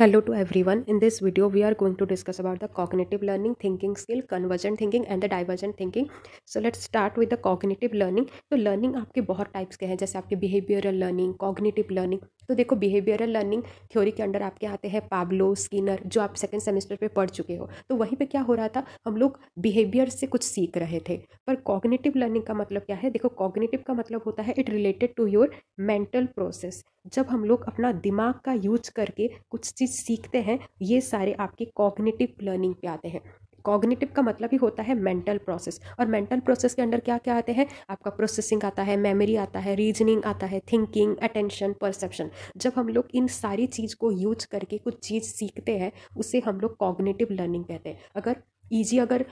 Hello to everyone in this video we are going to discuss about the cognitive learning thinking skill convergent thinking and the divergent thinking so let start with the cognitive learning तो learning आपके बहुत types के हैं जैसे आपके behavioural learning cognitive learning तो देखो behavioural learning theory के अंडर आपके आते हैं पाब्लो स्किनर जो आप सेकेंड सेमेस्टर पर पढ़ चुके हो तो वहीं पर क्या हो रहा था हम लोग बिहेवियर से कुछ सीख रहे थे पर कॉग्नेटिव लर्निंग का मतलब क्या है देखो कॉग्नेटिव का मतलब होता है it related to your mental process जब हम लोग अपना दिमाग का यूज करके कुछ चीज चीज़ सीखते हैं ये सारे आपके कॉग्निटिव लर्निंग पे आते हैं कॉग्निटिव का मतलब ही होता है मेंटल प्रोसेस और मेंटल प्रोसेस के अंडर क्या क्या आते हैं आपका प्रोसेसिंग आता है मेमोरी आता है रीजनिंग आता है थिंकिंग अटेंशन परसेप्शन जब हम लोग इन सारी चीज़ को यूज करके कुछ चीज़ सीखते हैं उसे हम लोग कॉग्निटिव लर्निंग कहते हैं अगर ईजी अगर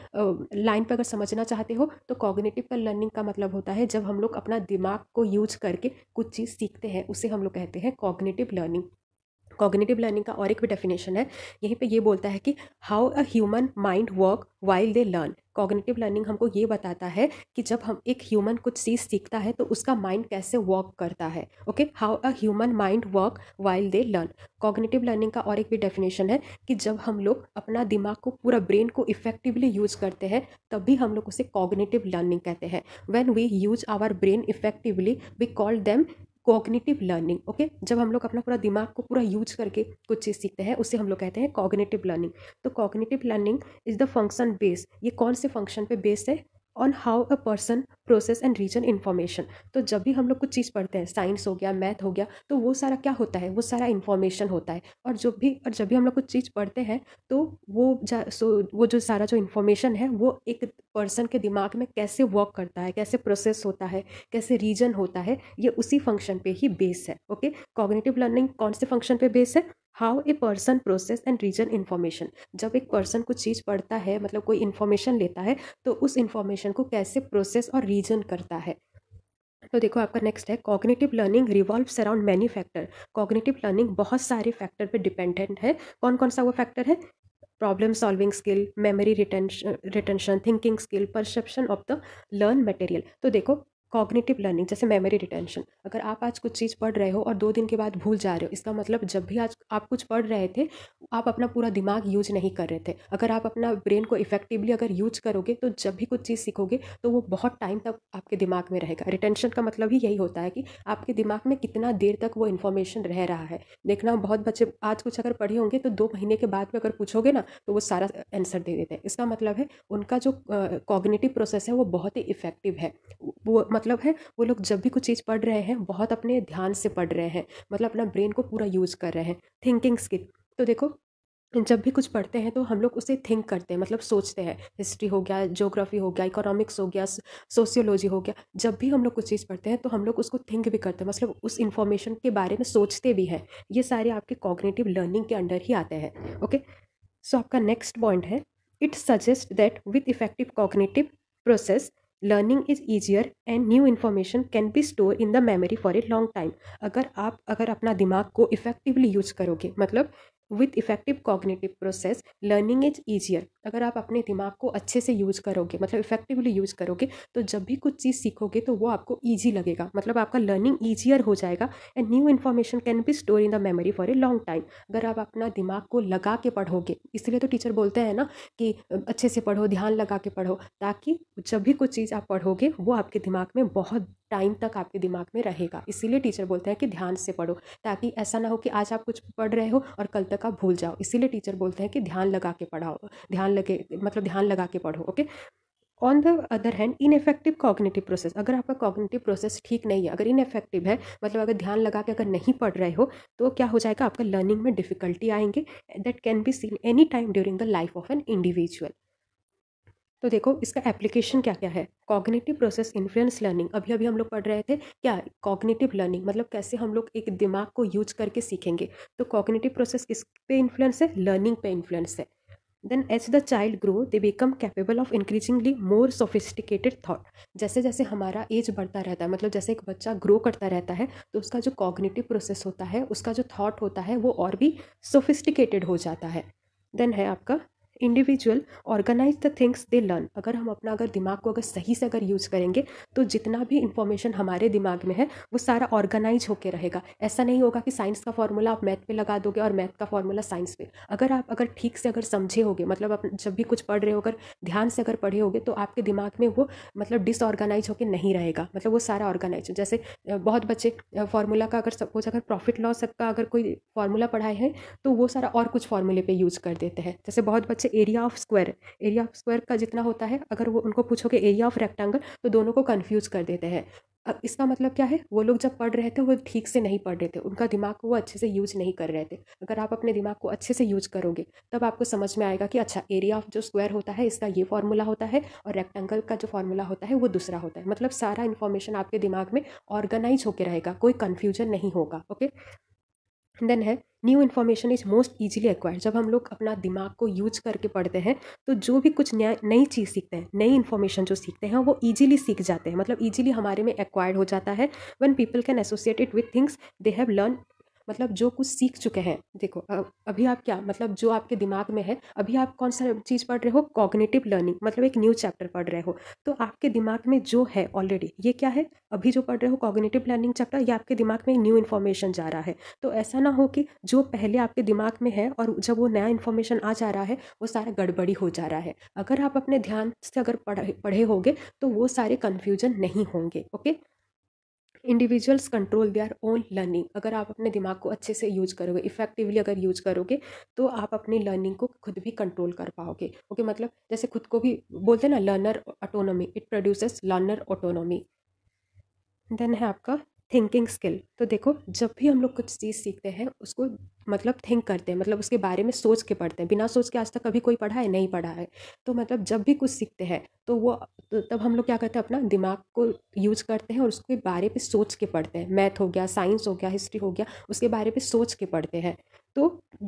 लाइन पर अगर समझना चाहते हो तो कॉग्निटिव का लर्निंग का मतलब होता है जब हम लोग अपना दिमाग को यूज करके कुछ चीज़ सीखते हैं उसे हम लोग कहते हैं कॉग्निटिव लर्निंग कॉग्निटिव लर्निंग का और एक भी डेफिनेशन है यहीं पे ये बोलता है कि how a human mind work while they learn cognitive learning हमको ये बताता है कि जब हम एक ह्यूमन कुछ चीज़ सीखता है तो उसका माइंड कैसे वर्क करता है okay how a human mind work while they learn cognitive learning का और एक भी डेफिनेशन है कि जब हम लोग अपना दिमाग को पूरा ब्रेन को इफेक्टिवली यूज करते हैं तब भी हम लोग उसे कॉग्निटिव लर्निंग कहते हैं when we use our brain effectively we call them cognitive learning okay जब हम लोग अपना पूरा दिमाग को पूरा यूज करके कुछ चीज़ सीखते हैं उससे हम लोग कहते हैं कॉग्नेटिव लर्निंग तो cognitive learning is the function base ये कौन से फंक्शन पे बेस है on how a person process and reason information तो जब भी हम लोग कुछ चीज़ पढ़ते हैं साइंस हो गया मैथ हो गया तो वो सारा क्या होता है वो सारा इन्फॉर्मेशन होता है और जो भी और जब भी हम लोग कुछ चीज़ पढ़ते हैं तो वो जा सो वो जो सारा जो इन्फॉर्मेशन है वो एक पर्सन के दिमाग में कैसे वर्क करता है कैसे प्रोसेस होता है कैसे रीजन होता है ये उसी फंक्शन पे ही बेस है ओके कॉग्नेटिव लर्निंग कौन से फंक्शन पे बेस है how a person process and reason information जब एक पर्सन कुछ चीज़ पढ़ता है मतलब कोई इन्फॉर्मेशन लेता है तो उस इन्फॉर्मेशन को कैसे प्रोसेस और रीजन करता है तो देखो आपका नेक्स्ट है cognitive learning revolves around many factor cognitive learning बहुत सारे फैक्टर पे डिपेंडेंट है कौन कौन सा वो फैक्टर है problem solving skill memory retention retention thinking skill perception of the learn material तो देखो कॉग्निटिव लर्निंग जैसे मेमोरी रिटेंशन अगर आप आज कुछ चीज़ पढ़ रहे हो और दो दिन के बाद भूल जा रहे हो इसका मतलब जब भी आज आप कुछ पढ़ रहे थे आप अपना पूरा दिमाग यूज नहीं कर रहे थे अगर आप अपना ब्रेन को इफेक्टिवली अगर यूज करोगे तो जब भी कुछ चीज़ सीखोगे तो वो बहुत टाइम तक आपके दिमाग में रहेगा रिटेंशन का मतलब ही यही होता है कि आपके दिमाग में कितना देर तक वो इन्फॉर्मेशन रह रहा है देखना बहुत बच्चे आज कुछ अगर पढ़े होंगे तो दो महीने के बाद में अगर पूछोगे ना तो वो सारा आंसर दे देते हैं इसका मतलब है उनका जो कॉग्नेटिव प्रोसेस है वो बहुत ही इफेक्टिव है वो मतलब है वो लोग जब भी कुछ चीज़ पढ़ रहे हैं बहुत अपने ध्यान से पढ़ रहे हैं मतलब अपना ब्रेन को पूरा यूज़ कर रहे हैं थिंकिंग स्किल तो देखो जब भी कुछ पढ़ते हैं तो हम लोग उसे थिंक करते हैं मतलब सोचते हैं हिस्ट्री हो गया ज्योग्राफी हो गया इकोनॉमिक्स हो गया सोशियोलॉजी हो गया जब भी हम लोग कुछ चीज़ पढ़ते हैं तो हम लोग उसको थिंक भी करते हैं मतलब उस इन्फॉर्मेशन के बारे में सोचते भी हैं ये सारे आपके कॉग्नेटिव लर्निंग के अंडर ही आते हैं ओके सो आपका नेक्स्ट पॉइंट है it suggest that with effective cognitive process learning is easier and new information can be store in the memory for a long time अगर आप अगर अपना दिमाग को इफ़ेक्टिवली यूज करोगे मतलब with effective cognitive process learning is easier अगर आप अपने दिमाग को अच्छे से यूज़ करोगे मतलब इफेक्टिवली यूज़ करोगे तो जब भी कुछ चीज़ सीखोगे तो वो आपको ईजी लगेगा मतलब आपका लर्निंग ईजियर हो जाएगा and new information can be store in the memory for a long time अगर आप अपना दिमाग को लगा के पढ़ोगे इसलिए तो टीचर बोलते हैं ना कि अच्छे से पढ़ो ध्यान लगा के पढ़ो ताकि जब भी कुछ चीज़ आप पढ़ोगे वो आपके दिमाग में बहुत टाइम तक आपके दिमाग में रहेगा इसीलिए टीचर बोलते हैं कि ध्यान से पढ़ो ताकि ऐसा ना हो कि आज आप कुछ पढ़ रहे हो और कल तक आप भूल जाओ इसीलिए टीचर बोलते हैं कि ध्यान लगा के पढ़ाओ ध्यान लगे मतलब ध्यान लगा के पढ़ो okay on the other hand ineffective cognitive process अगर आपका कॉग्नेटिव प्रोसेस ठीक नहीं है अगर इनफेक्टिव है मतलब अगर ध्यान लगा के अगर नहीं पढ़ रहे हो तो क्या हो जाएगा आपका लर्निंग में डिफिकल्टी आएंगे that can be seen any time during the life of an individual तो देखो इसका एप्लीकेशन क्या क्या है कॉग्निटिव प्रोसेस इन्फ्लुएंस लर्निंग अभी अभी हम लोग पढ़ रहे थे क्या कॉग्निटिव लर्निंग मतलब कैसे हम लोग एक दिमाग को यूज करके सीखेंगे तो कॉग्निटिव प्रोसेस किस पे इन्फ्लुएंस है लर्निंग पे इन्फ्लुएंस है then as the child grow they become capable of increasingly more sophisticated thought जैसे जैसे हमारा एज बढ़ता रहता है मतलब जैसे एक बच्चा ग्रो करता रहता है तो उसका जो कॉग्निटिव प्रोसेस होता है उसका जो थाट होता है वो और भी सोफिस्टिकेटेड हो जाता है देन है आपका individual organise the things they learn अगर हम अपना अगर दिमाग को अगर सही से अगर यूज़ करेंगे तो जितना भी इंफॉर्मेशन हमारे दिमाग में है वो सारा ऑर्गेनाइज होकर रहेगा ऐसा नहीं होगा कि साइंस का फॉर्मूला आप मैथ पे लगा दोगे और मैथ का फॉर्मूला साइंस पे अगर आप अगर ठीक से अगर समझे होगे मतलब आप जब भी कुछ पढ़ रहे हो अगर ध्यान से अगर पढ़े होगे तो आपके दिमाग में वो मतलब डिसऑर्गेनाइज होकर नहीं रहेगा मतलब वो सारा ऑर्गेनाइज जैसे बहुत बच्चे फार्मूला का अगर सपोज अगर प्रॉफिट लॉस का अगर कोई फार्मूला पढ़ाए हैं तो वो सारा और कुछ फार्मूले पर यूज़ कर देते हैं जैसे बहुत बच्चे जैसे area of square area of square का जितना होता है अगर वो उनको पूछोगे एरिया ऑफ रेक्टेंगल तो दोनों को कन्फ्यूज़ कर देते हैं अब इसका मतलब क्या है वो लोग जब पढ़ रहे थे वो ठीक से नहीं पढ़ रहे थे उनका दिमाग को वो अच्छे से यूज नहीं कर रहे थे अगर आप अपने दिमाग को अच्छे से यूज करोगे तब आपको समझ में आएगा कि अच्छा एरिया ऑफ जो स्क्वायर होता है इसका ये फॉर्मूला होता है और रेक्टेंगल का जो फॉर्मूला होता है वो दूसरा होता है मतलब सारा इन्फॉर्मेशन आपके दिमाग में ऑर्गेनाइज होकर रहेगा कोई कन्फ्यूजन नहीं होगा ओके देन है new information is most easily acquired जब हम लोग अपना दिमाग को यूज करके पढ़ते हैं तो जो भी कुछ नया नई चीज़ सीखते हैं नई इन्फॉर्मेशन जो सीखते हैं वो ईजिली सीख जाते हैं मतलब ईजिली हमारे में एक्वायर्ड हो जाता है when people can associate it with things they have learn मतलब जो कुछ सीख चुके हैं देखो अभी आप क्या मतलब जो आपके दिमाग में है अभी आप कौन सा चीज़ पढ़ रहे हो कॉग्निटिव लर्निंग मतलब एक न्यू चैप्टर पढ़ रहे हो तो आपके दिमाग में जो है ऑलरेडी ये क्या है अभी जो पढ़ रहे हो कॉग्निटिव लर्निंग चैप्टर ये आपके दिमाग में न्यू इन्फॉर्मेशन जा रहा है तो ऐसा ना हो कि जो पहले आपके दिमाग में है और जब वो नया इन्फॉर्मेशन आ जा रहा है वो सारा गड़बड़ी हो जा रहा है अगर आप अपने ध्यान से अगर पढ़े पढ़े होगे तो वो सारे कन्फ्यूजन नहीं होंगे okay individuals control their own learning अगर आप अपने दिमाग को अच्छे से यूज करोगे इफेक्टिवली अगर यूज करोगे तो आप अपनी लर्निंग को खुद भी कंट्रोल कर पाओगे ओके okay, मतलब जैसे खुद को भी बोलते हैं ना learner autonomy it produces learner autonomy then है आपका थिंकिंग स्किल तो देखो जब भी हम लोग कुछ चीज़ सीखते हैं उसको मतलब थिंक करते हैं मतलब उसके बारे में सोच के पढ़ते हैं बिना सोच के आज तक कभी कोई पढ़ा है नहीं पढ़ा है तो मतलब जब भी कुछ सीखते हैं तो वो तो तब हम लोग क्या करते हैं अपना दिमाग को यूज करते हैं और उसके बारे पर सोच के पढ़ते हैं मैथ हो गया साइंस हो गया हिस्ट्री हो गया उसके बारे पर सोच के पढ़ते हैं तो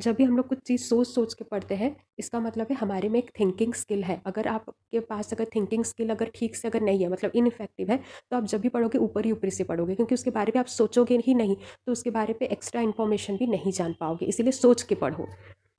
जब भी हम लोग कुछ चीज़ सोच सोच के पढ़ते हैं इसका मतलब है हमारे में एक थिंकिंग स्किल है अगर आपके पास अगर थिंकिंग स्किल अगर ठीक से अगर नहीं है मतलब इनफेक्टिव है तो आप जब भी पढ़ोगे ऊपर ही ऊपर से पढ़ोगे क्योंकि उसके बारे में आप सोचोगे ही नहीं तो उसके बारे में एक्स्ट्रा इन्फॉर्मेशन भी नहीं जान पाओ पाओगे इसीलिए सोच के पढ़ो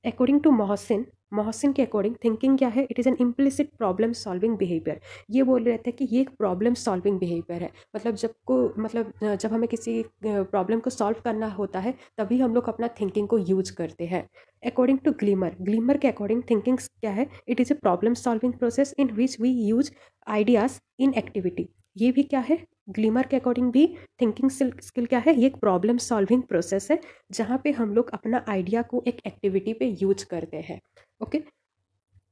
अकॉर्डिंग टू मोहसिन मोहसिन के अकॉर्डिंग थिंकिंग क्या है it is an implicit problem solving behaviour ये बोल रहे थे कि ये एक प्रॉब्लम सॉल्विंग बिहेवियर है मतलब जब को मतलब जब हमें किसी प्रॉब्लम को सॉल्व करना होता है तभी हम लोग अपना थिंकिंग को यूज करते हैं अकॉर्डिंग टू ग्लीमर ग्लीमर के अकॉर्डिंग थिंकिंग क्या है it is a problem solving process in which we use ideas in activity ये भी क्या है ग्लीमर के अकॉर्डिंग भी थिंकिंग स्किल क्या है ये एक प्रॉब्लम सॉल्विंग प्रोसेस है जहाँ पे हम लोग अपना आइडिया को एक एक्टिविटी पे यूज करते हैं ओके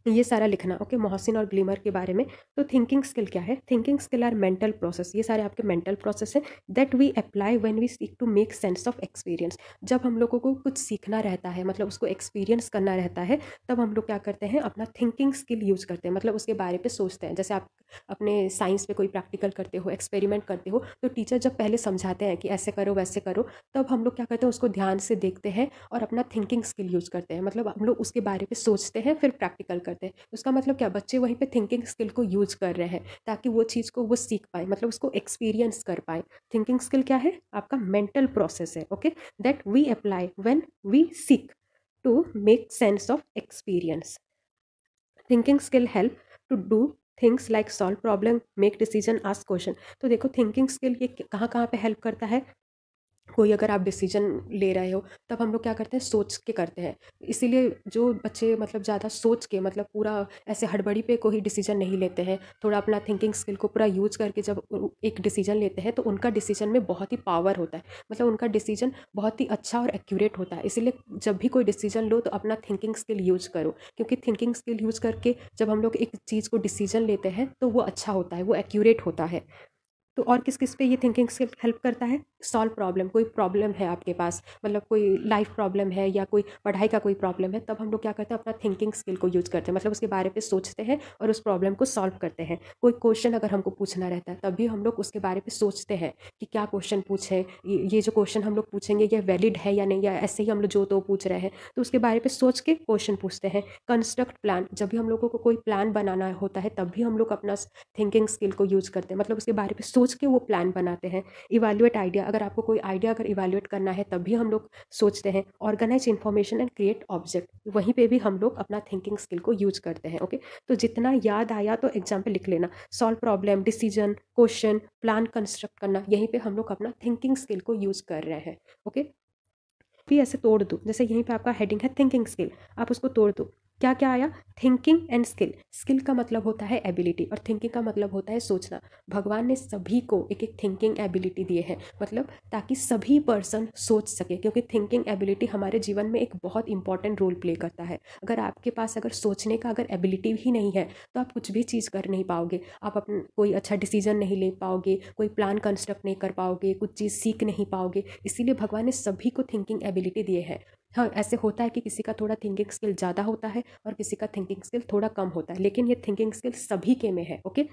ये सारा लिखना ओके मोहसिन और ग्लीमर के बारे में तो थिंकिंग स्किल क्या है thinking skill are mental process ये सारे आपके मेंटल प्रोसेस हैं that we apply when we seek to make sense of experience जब हम लोगों को कुछ सीखना रहता है मतलब उसको एक्सपीरियंस करना रहता है तब हम लोग क्या करते हैं अपना थिंकिंग स्किल यूज करते हैं मतलब उसके बारे में सोचते हैं जैसे आप अपने साइंस पर कोई प्रैक्टिकल करते हो एक्सपेरिमेंट करते हो तो टीचर जब पहले समझाते हैं कि ऐसे करो वैसे करो तब हम लोग क्या करते हैं उसको ध्यान से देखते हैं और अपना थिंकिंग स्किल यूज करते हैं मतलब हम लोग उसके बारे में सोचते हैं फिर प्रैक्टिकल करते करते हैं तो उसका मतलब क्या बच्चे वहीं पे थिंकिंग स्किल को यूज कर रहे हैं ताकि वो चीज़ को वो सीख पाए मतलब उसको एक्सपीरियंस कर पाए थिंकिंग स्किल क्या है आपका मेंटल प्रोसेस है okay that we apply when we seek to make sense of experience thinking skill help to do things like solve problem make decision ask question तो देखो थिंकिंग स्किल ये कहाँ कहाँ पे हेल्प करता है कोई अगर आप डिसीजन ले रहे हो तब हम लोग क्या करते हैं सोच के करते हैं इसीलिए जो बच्चे मतलब ज़्यादा सोच के मतलब पूरा ऐसे हड़बड़ी पे कोई डिसीजन नहीं लेते हैं थोड़ा अपना थिंकिंग स्किल को पूरा यूज करके जब एक डिसीजन लेते हैं तो उनका डिसीजन में बहुत ही पावर होता है मतलब उनका डिसीजन बहुत ही अच्छा और एक्यूरेट होता है इसीलिए जब भी कोई डिसीजन लो तो अपना थिंकिंग स्किल यूज करो क्योंकि थिंकिंग स्किल यूज करके जब हम लोग एक चीज़ को डिसीजन लेते हैं तो वो अच्छा होता है वो एक्यूरेट होता है तो और किस किस पे ये थिंकिंग स्किल हेल्प करता है सॉल्व प्रॉब्लम कोई प्रॉब्लम है आपके पास मतलब कोई लाइफ प्रॉब्लम है या कोई पढ़ाई का कोई प्रॉब्लम है तब हम लोग क्या करते हैं अपना थिंकिंग स्किल को यूज़ करते हैं मतलब उसके बारे में सोचते हैं और उस प्रॉब्लम को सॉल्व करते हैं कोई क्वेश्चन अगर हमको पूछना रहता है तब भी हम लोग उसके बारे में सोचते हैं कि क्या क्वेश्चन पूछें ये जो क्वेश्चन हम लोग पूछेंगे ये वैलिड है या नहीं या ऐसे ही हम लोग जो तो पूछ रहे हैं तो उसके बारे में सोच के क्वेश्चन पूछते हैं कंस्ट्रक्ट प्लान जब भी हम लोगों को कोई प्लान बनाना होता है तब भी हम लोग अपना थिंकिंग स्किल को यूज़ करते हैं मतलब उसके बारे में सोच के वो प्लान बनाते हैं इवेल्युएट आइडिया अगर आपको कोई आइडिया अगर इवेल्युएट करना है तब भी हम लोग सोचते हैं organise information and create object वहीं पे भी हम लोग अपना थिंकिंग स्किल को यूज करते हैं ओके तो जितना याद आया तो एग्जाम्पल लिख लेना solve problem decision question plan construct करना यहीं पर हम लोग अपना थिंकिंग स्किल को यूज कर रहे हैं ओके भी ऐसे तोड़ दो जैसे यहीं पे आपका हेडिंग है थिंकिंग स्किल आप उसको तोड़ दो क्या क्या आया थिंकिंग एंड स्किल स्किल का मतलब होता है एबिलिटी और थिंकिंग का मतलब होता है सोचना भगवान ने सभी को एक एक थिंकिंग एबिलिटी दिए हैं मतलब ताकि सभी पर्सन सोच सके क्योंकि थिंकिंग एबिलिटी हमारे जीवन में एक बहुत इंपॉर्टेंट रोल प्ले करता है अगर आपके पास अगर सोचने का अगर एबिलिटी ही नहीं है तो आप कुछ भी चीज़ कर नहीं पाओगे आप अपन कोई अच्छा डिसीजन नहीं ले पाओगे कोई प्लान कंस्ट्रक्ट नहीं कर पाओगे कुछ चीज़ सीख नहीं पाओगे इसीलिए भगवान ने सभी को थिंकिंग एबिलिटी दिए हैं हाँ ऐसे होता है कि किसी का थोड़ा थिंकिंग स्किल ज़्यादा होता है और किसी का थिंकिंग स्किल थोड़ा कम होता है लेकिन ये थिंकिंग स्किल सभी के में है ओके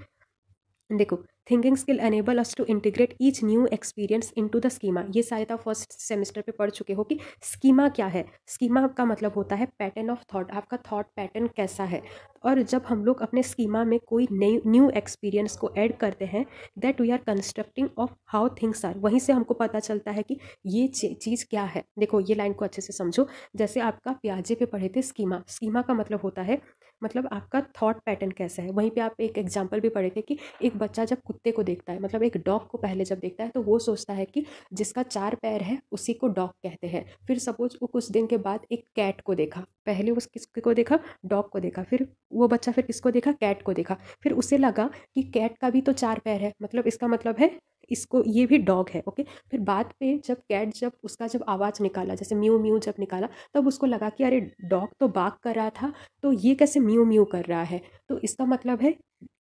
देखो thinking skill enable us to integrate each new experience into the schema ये शायद आप फर्स्ट सेमेस्टर पे पढ़ चुके हो कि स्कीमा क्या है स्कीमा का मतलब होता है पैटर्न ऑफ थॉट आपका थॉट पैटर्न कैसा है और जब हम लोग अपने स्कीमा में कोई नई न्यू एक्सपीरियंस को ऐड करते हैं that we are constructing of how things are वहीं से हमको पता चलता है कि ये चीज़ क्या है देखो ये लाइन को अच्छे से समझो जैसे आपका प्याजे पे पढ़े थे स्कीमा स्कीमा का मतलब होता है मतलब आपका थॉट पैटर्न कैसा है वहीं पे आप एक एग्जाम्पल भी पढ़े थे कि एक बच्चा जब कुत्ते को देखता है मतलब एक डॉग को पहले जब देखता है तो वो सोचता है कि जिसका चार पैर है उसी को डॉग कहते हैं फिर सपोज वो कुछ दिन के बाद एक कैट को देखा पहले उस को देखा डॉग को देखा फिर वो बच्चा फिर किसको देखा कैट को देखा फिर उसे लगा कि कैट का भी तो चार पैर है मतलब इसका मतलब है इसको ये भी डॉग है ओके फिर बाद पे जब कैट जब उसका जब आवाज़ निकाला जैसे म्यू म्यू जब निकाला तब उसको लगा कि अरे डॉग तो बाग कर रहा था तो ये कैसे म्यू म्यू कर रहा है तो इसका मतलब है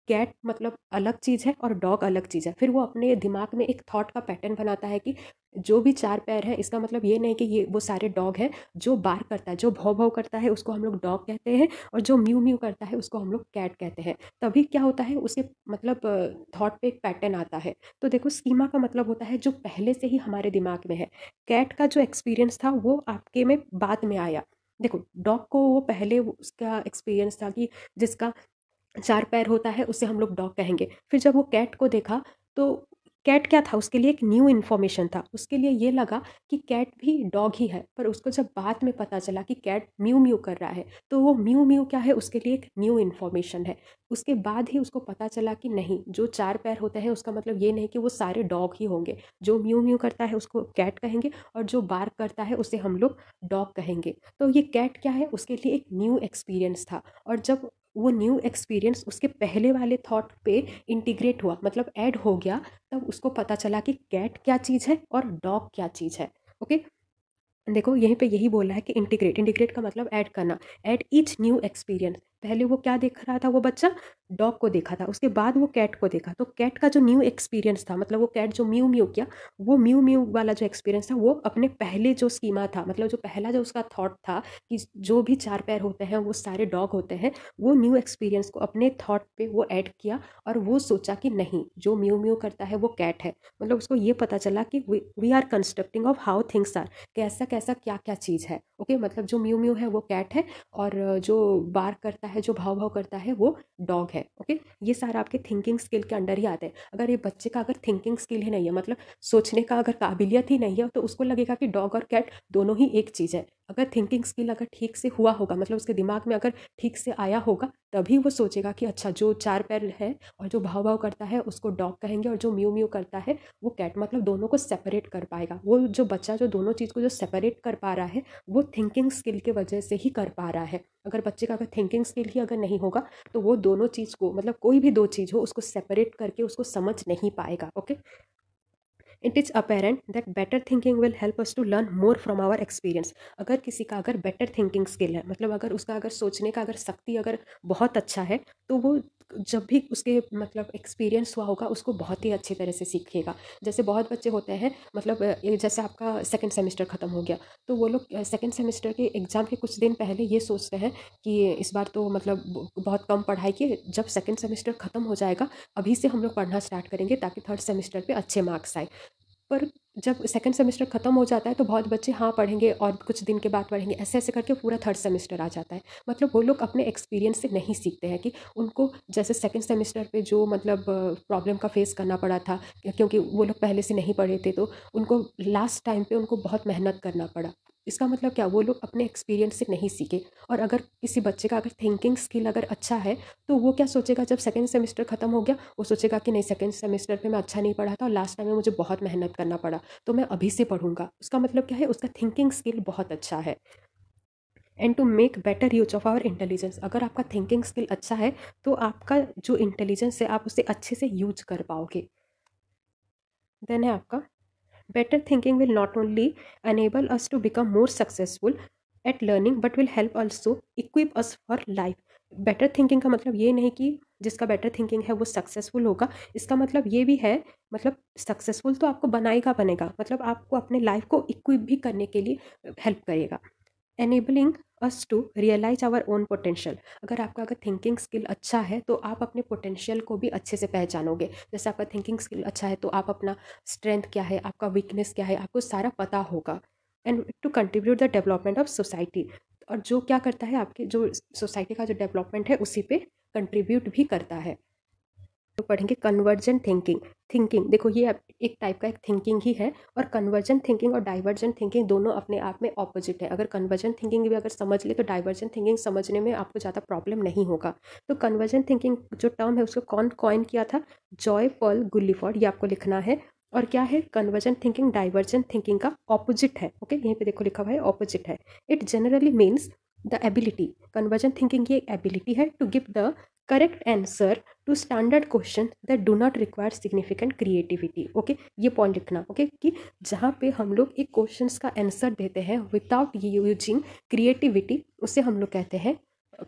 कैट मतलब अलग चीज़ है और डॉग अलग चीज़ है फिर वो अपने दिमाग में एक थॉट का पैटर्न बनाता है कि जो भी चार पैर हैं इसका मतलब ये नहीं कि ये वो सारे डॉग हैं जो बार करता है जो भाव भाव करता है उसको हम लोग डॉग कहते हैं और जो म्यू म्यू करता है उसको हम लोग कैट कहते हैं तभी क्या होता है उसके मतलब थॉट पे एक पैटर्न आता है तो देखो स्कीमा का मतलब होता है जो पहले से ही हमारे दिमाग में है कैट का जो एक्सपीरियंस था वो आपके में बाद में आया देखो डॉग को वो पहले उसका एक्सपीरियंस था कि जिसका चार पैर होता है उसे हम लोग डॉग कहेंगे फिर जब वो कैट को देखा तो कैट क्या था उसके लिए एक न्यू इन्फॉर्मेशन था उसके लिए ये लगा कि कैट भी डॉग ही है पर उसको जब बाद में पता चला कि कैट म्यू म्यू कर रहा है तो वो म्यू म्यू क्या है उसके लिए एक न्यू इन्फॉर्मेशन है उसके बाद ही उसको पता चला कि नहीं जो चार पैर होते हैं उसका मतलब ये नहीं कि वो सारे डॉग ही होंगे जो म्यू म्यू करता है उसको कैट कहेंगे और जो बार्क करता है उसे हम लोग डॉग कहेंगे तो ये कैट क्या है उसके लिए एक न्यू एक्सपीरियंस था और जब वो न्यू एक्सपीरियंस उसके पहले वाले थॉट पे इंटीग्रेट हुआ मतलब ऐड हो गया तब उसको पता चला कि कैट क्या चीज़ है और डॉग क्या चीज़ है ओके देखो यहीं पे यही बोला है कि इंटीग्रेट इंटीग्रेट का मतलब ऐड करना ऐड ईच न्यू एक्सपीरियंस पहले वो क्या देख रहा था वो बच्चा डॉग को देखा था उसके बाद वो कैट को देखा तो कैट का जो न्यू एक्सपीरियंस था मतलब वो कैट जो म्यू म्यू किया वो म्यू म्यू वाला जो एक्सपीरियंस था वो अपने पहले जो स्कीमा था मतलब जो पहला जो उसका थॉट था कि जो भी चार पैर होते हैं वो सारे डॉग होते हैं वो न्यू एक्सपीरियंस को अपने थाट पर वो ऐड किया और वो सोचा कि नहीं जो म्यू म्यू करता है वो कैट है मतलब उसको ये पता चला कि we are constructing of how things are कैसा कैसा क्या क्या चीज़ है ओके मतलब जो म्यू म्यू है वो कैट है और जो बार करता करता है जो भाव भाव करता है वो डॉग है ओके ये सारा आपके थिंकिंग स्किल के अंडर ही आते हैं अगर ये बच्चे का अगर थिंकिंग स्किल ही नहीं है मतलब सोचने का अगर काबिलियत ही नहीं है तो उसको लगेगा कि डॉग और कैट दोनों ही एक चीज़ है अगर थिंकिंग स्किल अगर ठीक से हुआ होगा मतलब उसके दिमाग में अगर ठीक से आया होगा तभी वो सोचेगा कि अच्छा जो चार पैर है और जो भाव भाव करता है उसको डॉग कहेंगे और जो म्यू म्यू करता है वो कैट मतलब दोनों को सेपरेट कर पाएगा वो जो बच्चा जो दोनों चीज़ को जो सेपरेट कर पा रहा है वो थिंकिंग स्किल के वजह से ही कर पा रहा है अगर बच्चे का अगर थिंकिंग स्किल ही अगर नहीं होगा तो वो दोनों चीज़ को मतलब कोई भी दो चीज़ हो उसको सेपरेट करके उसको समझ नहीं पाएगा okay it is apparent that better thinking will help us to learn more from our experience अगर किसी का अगर बेटर थिंकिंग स्किल है मतलब अगर उसका अगर सोचने का अगर शक्ति अगर बहुत अच्छा है तो वो जब भी उसके मतलब एक्सपीरियंस हुआ होगा उसको बहुत ही अच्छी तरह से सीखेगा जैसे बहुत बच्चे होते हैं मतलब जैसे आपका सेकेंड सेमेस्टर ख़त्म हो गया तो वो लोग सेकेंड सेमेस्टर के एग्ज़ाम के कुछ दिन पहले ये सोचते हैं कि इस बार तो मतलब बहुत कम पढ़ाई की जब सेकेंड सेमेस्टर ख़त्म हो जाएगा अभी से हम लोग पढ़ना स्टार्ट करेंगे ताकि थर्ड सेमेस्टर पर अच्छे मार्क्स आए पर जब सेकंड सेमेस्टर ख़त्म हो जाता है तो बहुत बच्चे हाँ पढ़ेंगे और कुछ दिन के बाद पढ़ेंगे ऐसे ऐसे करके पूरा थर्ड सेमेस्टर आ जाता है मतलब वो लोग अपने एक्सपीरियंस से नहीं सीखते हैं कि उनको जैसे सेकंड सेमेस्टर पे जो मतलब प्रॉब्लम का फेस करना पड़ा था क्योंकि वो लोग पहले से नहीं पढ़े थे तो उनको लास्ट टाइम पर उनको बहुत मेहनत करना पड़ा इसका मतलब क्या वो लोग अपने एक्सपीरियंस से नहीं सीखे और अगर किसी बच्चे का अगर थिंकिंग स्किल अगर अच्छा है तो वो क्या सोचेगा जब सेकेंड सेमेस्टर खत्म हो गया वो सोचेगा कि नहीं सेकेंड सेमेस्टर पे मैं अच्छा नहीं पढ़ा था और लास्ट टाइम में मुझे बहुत मेहनत करना पड़ा तो मैं अभी से पढ़ूंगा उसका मतलब क्या है उसका थिंकिंग स्किल बहुत अच्छा है and to make better use of our intelligence अगर आपका थिंकिंग स्किल अच्छा है तो आपका जो इंटेलिजेंस है आप उसे अच्छे से यूज कर पाओगे देन है आपका better thinking will not only enable us to become more successful at learning but will help also equip us for life better thinking का मतलब ये नहीं कि जिसका बेटर थिंकिंग है वो सक्सेसफुल होगा इसका मतलब ये भी है मतलब सक्सेसफुल तो आपको बनाएगा बनेगा मतलब आपको अपने लाइफ को इक्विप भी करने के लिए हेल्प करेगा enabling us to realise our own potential अगर आपका अगर थिंकिंग स्किल अच्छा है तो आप अपने पोटेंशियल को भी अच्छे से पहचानोगे जैसे आपका थिंकिंग स्किल अच्छा है तो आप अपना स्ट्रेंथ क्या है आपका वीकनेस क्या है आपको सारा पता होगा and to contribute the development of society और जो क्या करता है आपके जो सोसाइटी का जो डेवलपमेंट है उसी पे कंट्रीब्यूट भी करता है पढ़ेंगे कन्वर्जेंट थिंकिंग थिंकिंग देखो ये एक टाइप का एक थिंकिंग ही है और कन्वर्जेंट थिंकिंग और डाइवर्जेंट थिंकिंग दोनों अपने आप में ऑपोजिट है अगर कन्वर्जेंट थिंकिंग भी अगर समझ ले तो डाइवर्जेंट थिंकिंग समझने में आपको ज़्यादा प्रॉब्लम नहीं होगा तो कन्वर्जेंट थिंकिंग जो टर्म है उसको कौन कॉइन किया था जॉय पॉल गुल्लीफॉर्ड ये आपको लिखना है और क्या है कन्वर्जेंट थिंकिंग डाइवर्जेंट थिंकिंग का ऑपोजिट है ओके यहीं पे देखो लिखा हुआ है ऑपोजिट है it generally means the ability convergent thinking की एक एबिलिटी है to give the correct answer to standard question that do not require significant creativity okay ये पॉइंट लिखना ओके okay? कि जहाँ पे हम लोग एक क्वेश्चन का आंसर देते हैं विदाउट यूजिंग क्रिएटिविटी उसे हम लोग कहते हैं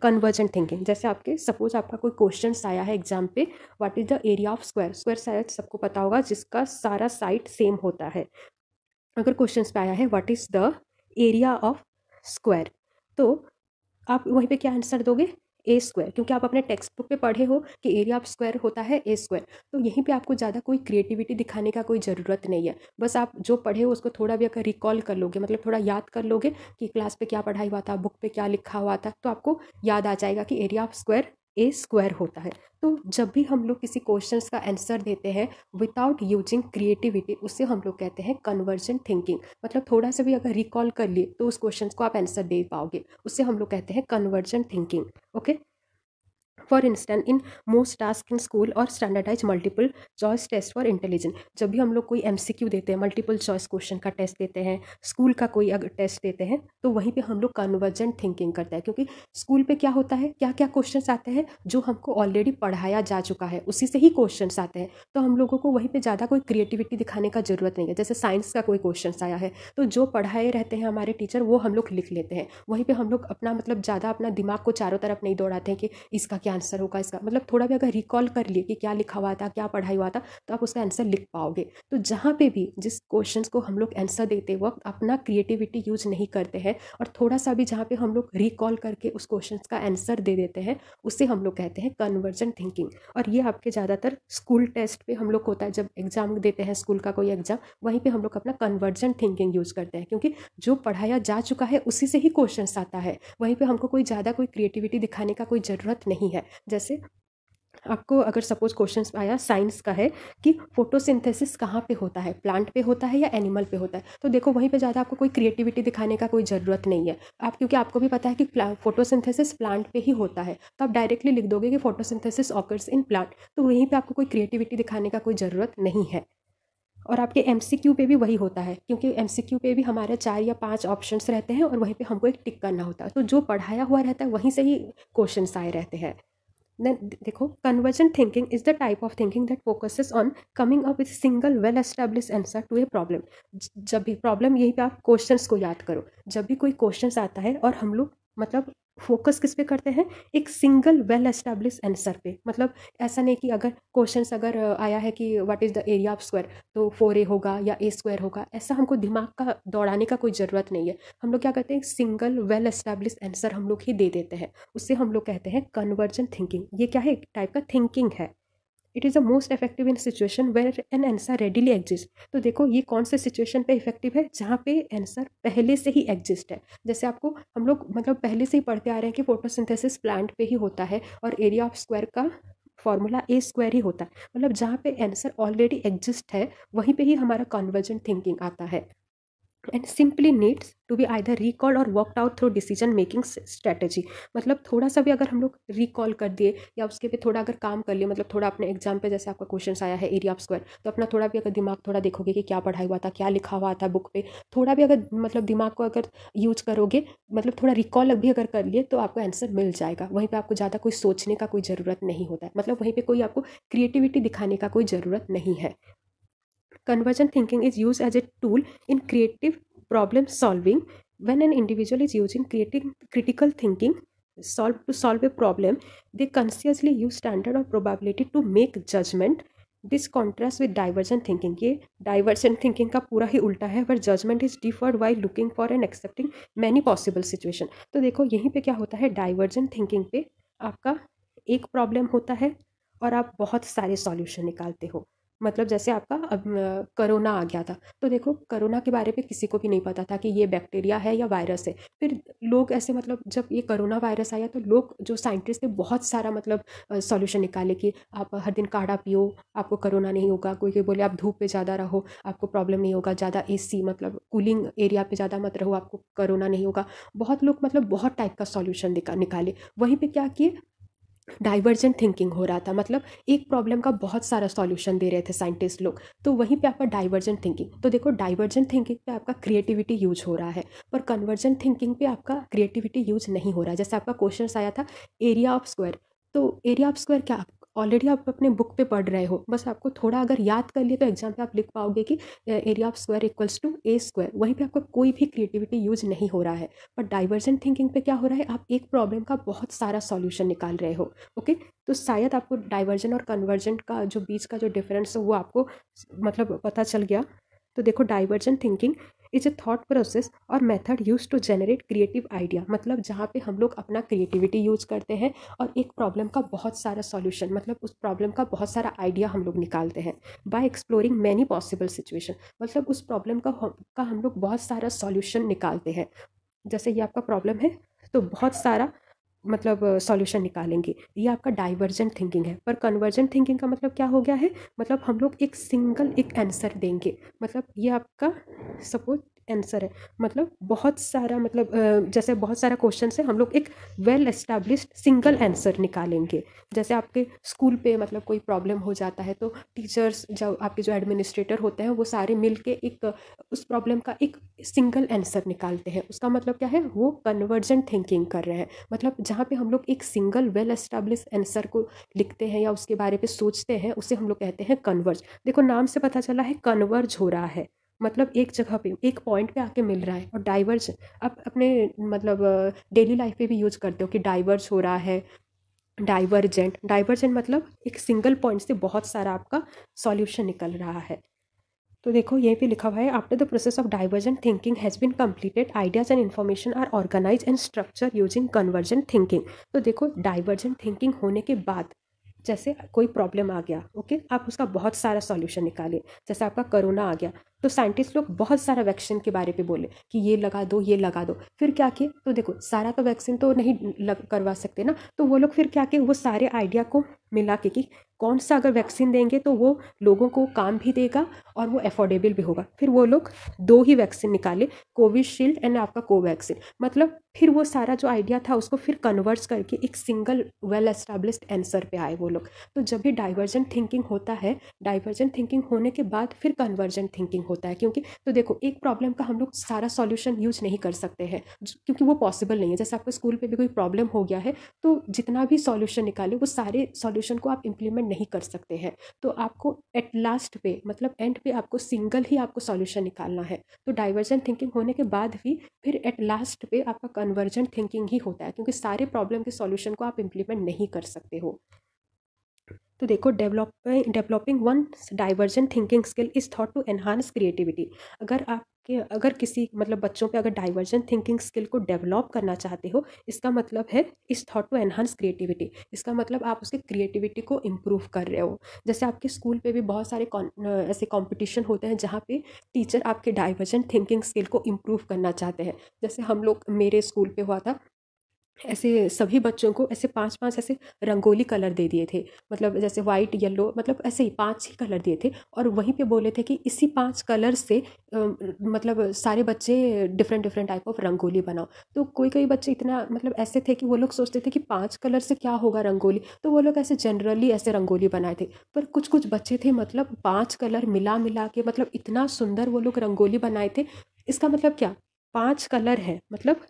कन्वर्जन थिंकिंग जैसे आपके सपोज आपका कोई क्वेश्चन आया है एग्जाम पे what is the area of square square शायद सबको पता होगा जिसका सारा साइड सेम होता है अगर क्वेश्चन पे आया है what is the area of square तो आप वहीं पे क्या आंसर दोगे ए स्क्वायर क्योंकि आप अपने टेक्स्ट बुक पे पढ़े हो कि एरिया ऑफ स्क्वायर होता है ए स्क्वायर तो यहीं पे आपको ज़्यादा कोई क्रिएटिविटी दिखाने का कोई ज़रूरत नहीं है बस आप जो पढ़े हो उसको थोड़ा भी अगर रिकॉल कर लोगे मतलब थोड़ा याद कर लोगे कि क्लास पे क्या पढ़ाई हुआ था बुक पे क्या लिखा हुआ था तो आपको याद आ जाएगा कि area of square a square होता है तो जब भी हम लोग किसी क्वेश्चंस का आंसर देते हैं विदाउट यूजिंग क्रिएटिविटी उसे हम लोग कहते हैं कन्वर्जेंट थिंकिंग मतलब थोड़ा सा भी अगर रिकॉल कर लिए तो उस क्वेश्चन को आप आंसर दे पाओगे उसे हम लोग कहते हैं convergent thinking okay for instance in most task in school और standardise multiple choice test for intelligent जब भी हम लोग कोई एम देते हैं मल्टीपल चॉइस क्वेश्चन का टेस्ट देते हैं स्कूल का कोई अगर टेस्ट देते हैं तो वहीं पर हम लोग कन्वर्जेंट थिंकिंग करते हैं क्योंकि स्कूल पर क्या होता है क्या क्या क्वेश्चन आते हैं जो हमको ऑलरेडी पढ़ाया जा चुका है उसी से ही क्वेश्चन आते हैं तो हम लोगों को वहीं पर ज़्यादा कोई क्रिएटिविटी दिखाने का ज़रूरत नहीं है जैसे साइंस का कोई क्वेश्चन आया है तो जो पढ़ाए रहते हैं हमारे टीचर वो हम लोग लिख लेते हैं वहीं पर हम लोग अपना मतलब ज़्यादा अपना दिमाग को चारों तरफ नहीं दौड़ाते हैं कि इसका क्या आंसर होगा इसका मतलब थोड़ा भी अगर रिकॉल कर लिए कि क्या लिखा हुआ था क्या पढ़ाई हुआ था तो आप उसका आंसर लिख पाओगे तो जहाँ पे भी जिस क्वेश्चन को हम लोग आंसर देते वक्त अपना क्रिएटिविटी यूज नहीं करते हैं और थोड़ा सा भी जहाँ पे हम लोग रिकॉल करके उस क्वेश्चन का आंसर दे देते हैं उसे हम लोग कहते हैं कन्वर्जन थिंकिंग और ये आपके ज़्यादातर स्कूल टेस्ट पर हम लोग होता है जब एग्जाम देते हैं स्कूल का कोई एग्जाम वहीं पर हम लोग अपना कन्वर्जन थिंकिंग यूज़ करते हैं क्योंकि जो पढ़ाया जा चुका है उसी से ही क्वेश्चन आता है वहीं पर हमको कोई ज़्यादा कोई क्रिएटिविटी दिखाने का कोई ज़रूरत नहीं है है जैसे आपको अगर सपोज क्वेश्चन आया साइंस का है कि फोटोसिंथेसिस कहाँ पे होता है प्लांट पे होता है या एनिमल पे होता है तो देखो वहीं पे ज़्यादा आपको कोई क्रिएटिविटी दिखाने का कोई ज़रूरत नहीं है आप क्योंकि आपको भी पता है कि फोटोसिंथेसिस प्लांट पे ही होता है तो आप डायरेक्टली लिख दोगे कि फोटोसिंथेसिस ऑकर्स इन प्लांट तो वहीं पर आपको कोई क्रिएटिविटी दिखाने का कोई ज़रूरत नहीं है और आपके एम सी क्यू पे भी वही होता है क्योंकि एम सी क्यू पे भी हमारे चार या पांच ऑप्शंस रहते हैं और वहीं पे हमको एक टिक करना होता है तो जो पढ़ाया हुआ रहता है वहीं से ही क्वेश्चन आए रहते हैं देन देखो convergent thinking is the type of thinking that focuses on coming up with single well establish answer to a problem जब भी प्रॉब्लम यही पे आप क्वेश्चंस को याद करो जब भी कोई क्वेश्चंस आता है और हम लोग मतलब फोकस किस पे करते हैं एक सिंगल वेल एस्टेब्लिश आंसर पे मतलब ऐसा नहीं कि अगर क्वेश्चन अगर आया है कि what is the area of square तो फोर ए होगा या ए स्क्वायर होगा ऐसा हमको दिमाग का दौड़ाने का कोई ज़रूरत नहीं है हम लोग क्या करते हैं सिंगल वेल एस्टेब्लिश आंसर हम लोग ही दे देते हैं उससे हम लोग कहते हैं कन्वर्जन थिंकिंग ये क्या है एक टाइप का थिंकिंग है it is a most effective in situation where an answer readily exist तो देखो ये कौन से सिचुएशन पे इफेक्टिव है जहाँ पे आंसर पहले से ही एग्जिस्ट है जैसे आपको हम लोग मतलब पहले से ही पढ़ते आ रहे हैं कि फोटोसिंथेसिस प्लांट पे ही होता है और एरिया ऑफ स्क्वायर का फॉर्मूला ए स्क्वायर ही होता है मतलब जहाँ पे आंसर ऑलरेडी एग्जिस्ट है वहीं पे ही हमारा कन्वर्जेंट थिंकिंग आता है and simply needs to be either recall or worked out through decision making strategy मतलब थोड़ा सा भी अगर हम लोग रिकॉल कर दिए या उसके पे थोड़ा अगर काम कर लिए मतलब थोड़ा अपने एग्जाम पे जैसे आपका क्वेश्चन आया है एरिया ऑफ स्क्वायर तो अपना थोड़ा भी अगर दिमाग थोड़ा देखोगे कि क्या पढ़ाई हुआ था क्या लिखा हुआ था बुक पे थोड़ा भी अगर मतलब दिमाग को अगर यूज करोगे मतलब थोड़ा रिकॉल भी अगर कर लिए तो आपको आंसर मिल जाएगा वहीं पर आपको ज़्यादा कोई सोचने का कोई ज़रूरत नहीं होता है मतलब वहीं पर कोई आपको क्रिएटिविटी दिखाने का कोई ज़रूरत नहीं है convergent thinking is use as a tool in creative problem solving when an individual is use in creating critical thinking solve to solve a problem they consciously use standard of probability to make judgement this contrast with divergent thinking ये divergent thinking का पूरा ही उल्टा है पर judgement is deferred by looking for and accepting many possible situation तो देखो यहीं पर क्या होता है डाइवर्जेंट थिंकिंग पे आपका एक प्रॉब्लम होता है और आप बहुत सारे सॉल्यूशन निकालते हो मतलब जैसे आपका अब करोना आ गया था तो देखो करोना के बारे में किसी को भी नहीं पता था कि ये बैक्टीरिया है या वायरस है फिर लोग ऐसे मतलब जब ये करोना वायरस आया तो लोग जो साइंटिस्ट थे बहुत सारा मतलब सॉल्यूशन निकाले कि आप हर दिन काढ़ा पियो आपको करोना नहीं होगा कोई कोई बोले आप धूप पे ज़्यादा रहो आपको प्रॉब्लम नहीं होगा ज़्यादा ए मतलब कूलिंग एरिया पर ज़्यादा मत रहो आपको करोना नहीं होगा बहुत लोग मतलब बहुत टाइप का सॉल्यूशन निकाले वहीं पर क्या किए डाइवर्जेंट थिंकिंग हो रहा था मतलब एक प्रॉब्लम का बहुत सारा सॉल्यूशन दे रहे थे साइंटिस्ट लोग तो वहीं पे आपका डाइवर्जेंट थिंकिंग तो देखो डाइवर्जेंट थिंकिंग पे आपका क्रिएटिविटी यूज हो रहा है पर कन्वर्जेंट थिंकिंग पे आपका क्रिएटिविटी यूज नहीं हो रहा है जैसे आपका क्वेश्चन आया था एरिया ऑफ स्क्वायर तो एरिया ऑफ स्क्वायर क्या ऑलरेडी आप अपने बुक पे पढ़ रहे हो बस आपको थोड़ा अगर याद कर लिए तो एग्जाम पे आप लिख पाओगे कि area of square equals to a square वहीं पे आपका कोई भी क्रिएटिविटी यूज नहीं हो रहा है बट डाइवर्जेंट थिंकिंग पे क्या हो रहा है आप एक प्रॉब्लम का बहुत सारा सॉल्यूशन निकाल रहे हो ओके तो शायद आपको डाइवर्जन और कन्वर्जेंट का जो बीच का जो डिफरेंस है वो आपको मतलब पता चल गया तो देखो divergent thinking is a thought process or method use to generate creative idea मतलब जहाँ पे हम लोग अपना क्रिएटिविटी यूज करते हैं और एक प्रॉब्लम का बहुत सारा सॉल्यूशन मतलब उस प्रॉब्लम का बहुत सारा आइडिया हम लोग निकालते हैं by exploring many possible situation मतलब उस प्रॉब्लम का का हम लोग बहुत सारा सॉल्यूशन निकालते हैं जैसे ये आपका प्रॉब्लम है तो बहुत सारा मतलब सॉल्यूशन निकालेंगे ये आपका डाइवर्जेंट थिंकिंग है पर कन्वर्जेंट थिंकिंग का मतलब क्या हो गया है मतलब हम लोग एक सिंगल एक आंसर देंगे मतलब ये आपका सपोज आंसर है मतलब बहुत सारा मतलब जैसे बहुत सारा क्वेश्चन से हम लोग एक वेल एस्टैब्लिश्ड सिंगल आंसर निकालेंगे जैसे आपके स्कूल पे मतलब कोई प्रॉब्लम हो जाता है तो टीचर्स जो आपके जो एडमिनिस्ट्रेटर होते हैं वो सारे मिल के एक उस प्रॉब्लम का एक सिंगल आंसर निकालते हैं उसका मतलब क्या है वो कन्वर्जेंट थिंकिंग कर रहे हैं मतलब जहाँ पे हम लोग एक सिंगल वेल एस्टैब्लिश आंसर को लिखते हैं या उसके बारे में सोचते हैं उसे हम लोग कहते हैं कन्वर्ज देखो नाम से पता चला है कन्वर्ज हो रहा है मतलब एक जगह पे एक पॉइंट पे आके मिल रहा है और डाइवर्ज आप अपने मतलब डेली लाइफ पे भी यूज करते हो कि डाइवर्स हो रहा है डाइवर्जेंट डाइवर्जेंट मतलब एक सिंगल पॉइंट से बहुत सारा आपका सॉल्यूशन निकल रहा है तो देखो यहीं पे लिखा हुआ है after the process of divergent thinking has been completed ideas and information are organise and structure using convergent thinking तो देखो डाइवर्जेंट थिंकिंग होने के बाद जैसे कोई प्रॉब्लम आ गया ओके आप उसका बहुत सारा सॉल्यूशन निकालें जैसे आपका कोरोना आ गया तो साइंटिस्ट लोग बहुत सारा वैक्सीन के बारे पे बोले कि ये लगा दो ये लगा दो फिर क्या किए तो देखो सारा तो वैक्सीन तो नहीं लग करवा सकते ना तो वो लोग फिर क्या किए वो सारे आइडिया को मिला के कि कौन सा अगर वैक्सीन देंगे तो वो लोगों को काम भी देगा और वो अफोर्डेबल भी होगा फिर वो लोग दो ही वैक्सीन निकाले कोविशील्ड एंड आपका कोवैक्सीन मतलब फिर वो सारा जो आइडिया था उसको फिर कन्वर्स करके एक सिंगल वेल एस्टेब्लिश आंसर पे आए वो लोग तो जब भी डाइवर्जेंट थिंकिंग होता है डाइवर्जेंट थिंकिंग होने के बाद फिर कन्वर्जेंट थिंकिंग होता है क्योंकि तो देखो एक प्रॉब्लम का हम लोग सारा सॉल्यूशन यूज नहीं कर सकते हैं क्योंकि वो पॉसिबल नहीं है जैसे आपको स्कूल पर भी कोई प्रॉब्लम हो गया है तो जितना भी सॉल्यूशन निकाले वो सारे सॉल्यूशन को आप इम्प्लीमेंट नहीं कर सकते हैं तो आपको एट लास्ट पे मतलब एंड पे आपको सिंगल ही आपको सॉल्यूशन निकालना है तो डाइवर्जेंट थिंकिंग होने के बाद भी फिर एट लास्ट पे आपका कन्वर्जेंट थिंकिंग ही होता है क्योंकि सारे प्रॉब्लम के सॉल्यूशन को आप इम्प्लीमेंट नहीं कर सकते हो तो देखो develop developing one divergent thinking skill is thought to enhance creativity अगर आप कि अगर किसी मतलब बच्चों पे अगर डाइवर्जन थिंकिंग स्किल को डेवलप करना चाहते हो इसका मतलब है इस थॉट टू एनहांस क्रिएटिविटी इसका मतलब आप उसके क्रिएटिविटी को इम्प्रूव कर रहे हो जैसे आपके स्कूल पे भी बहुत सारे ऐसे कॉम्पिटिशन होते हैं जहाँ पे टीचर आपके डाइवर्जन थिंकिंग स्किल को इम्प्रूव करना चाहते हैं जैसे हम लोग मेरे स्कूल पर हुआ था ऐसे सभी बच्चों को ऐसे पांच पांच ऐसे रंगोली कलर दे दिए थे मतलब जैसे वाइट येलो मतलब ऐसे ही पांच ही कलर दिए थे और वहीं पे बोले थे कि इसी पांच कलर से आ, मतलब सारे बच्चे different different type of rangoli बनाओ तो कोई कोई बच्चे इतना मतलब ऐसे थे कि वो लोग सोचते थे कि पाँच कलर से क्या होगा रंगोली तो वो लोग ऐसे जनरली ऐसे रंगोली बनाए थे पर कुछ कुछ बच्चे थे मतलब पाँच कलर मिला मिला के मतलब इतना सुंदर वो लोग रंगोली बनाए थे इसका मतलब क्या पाँच कलर है मतलब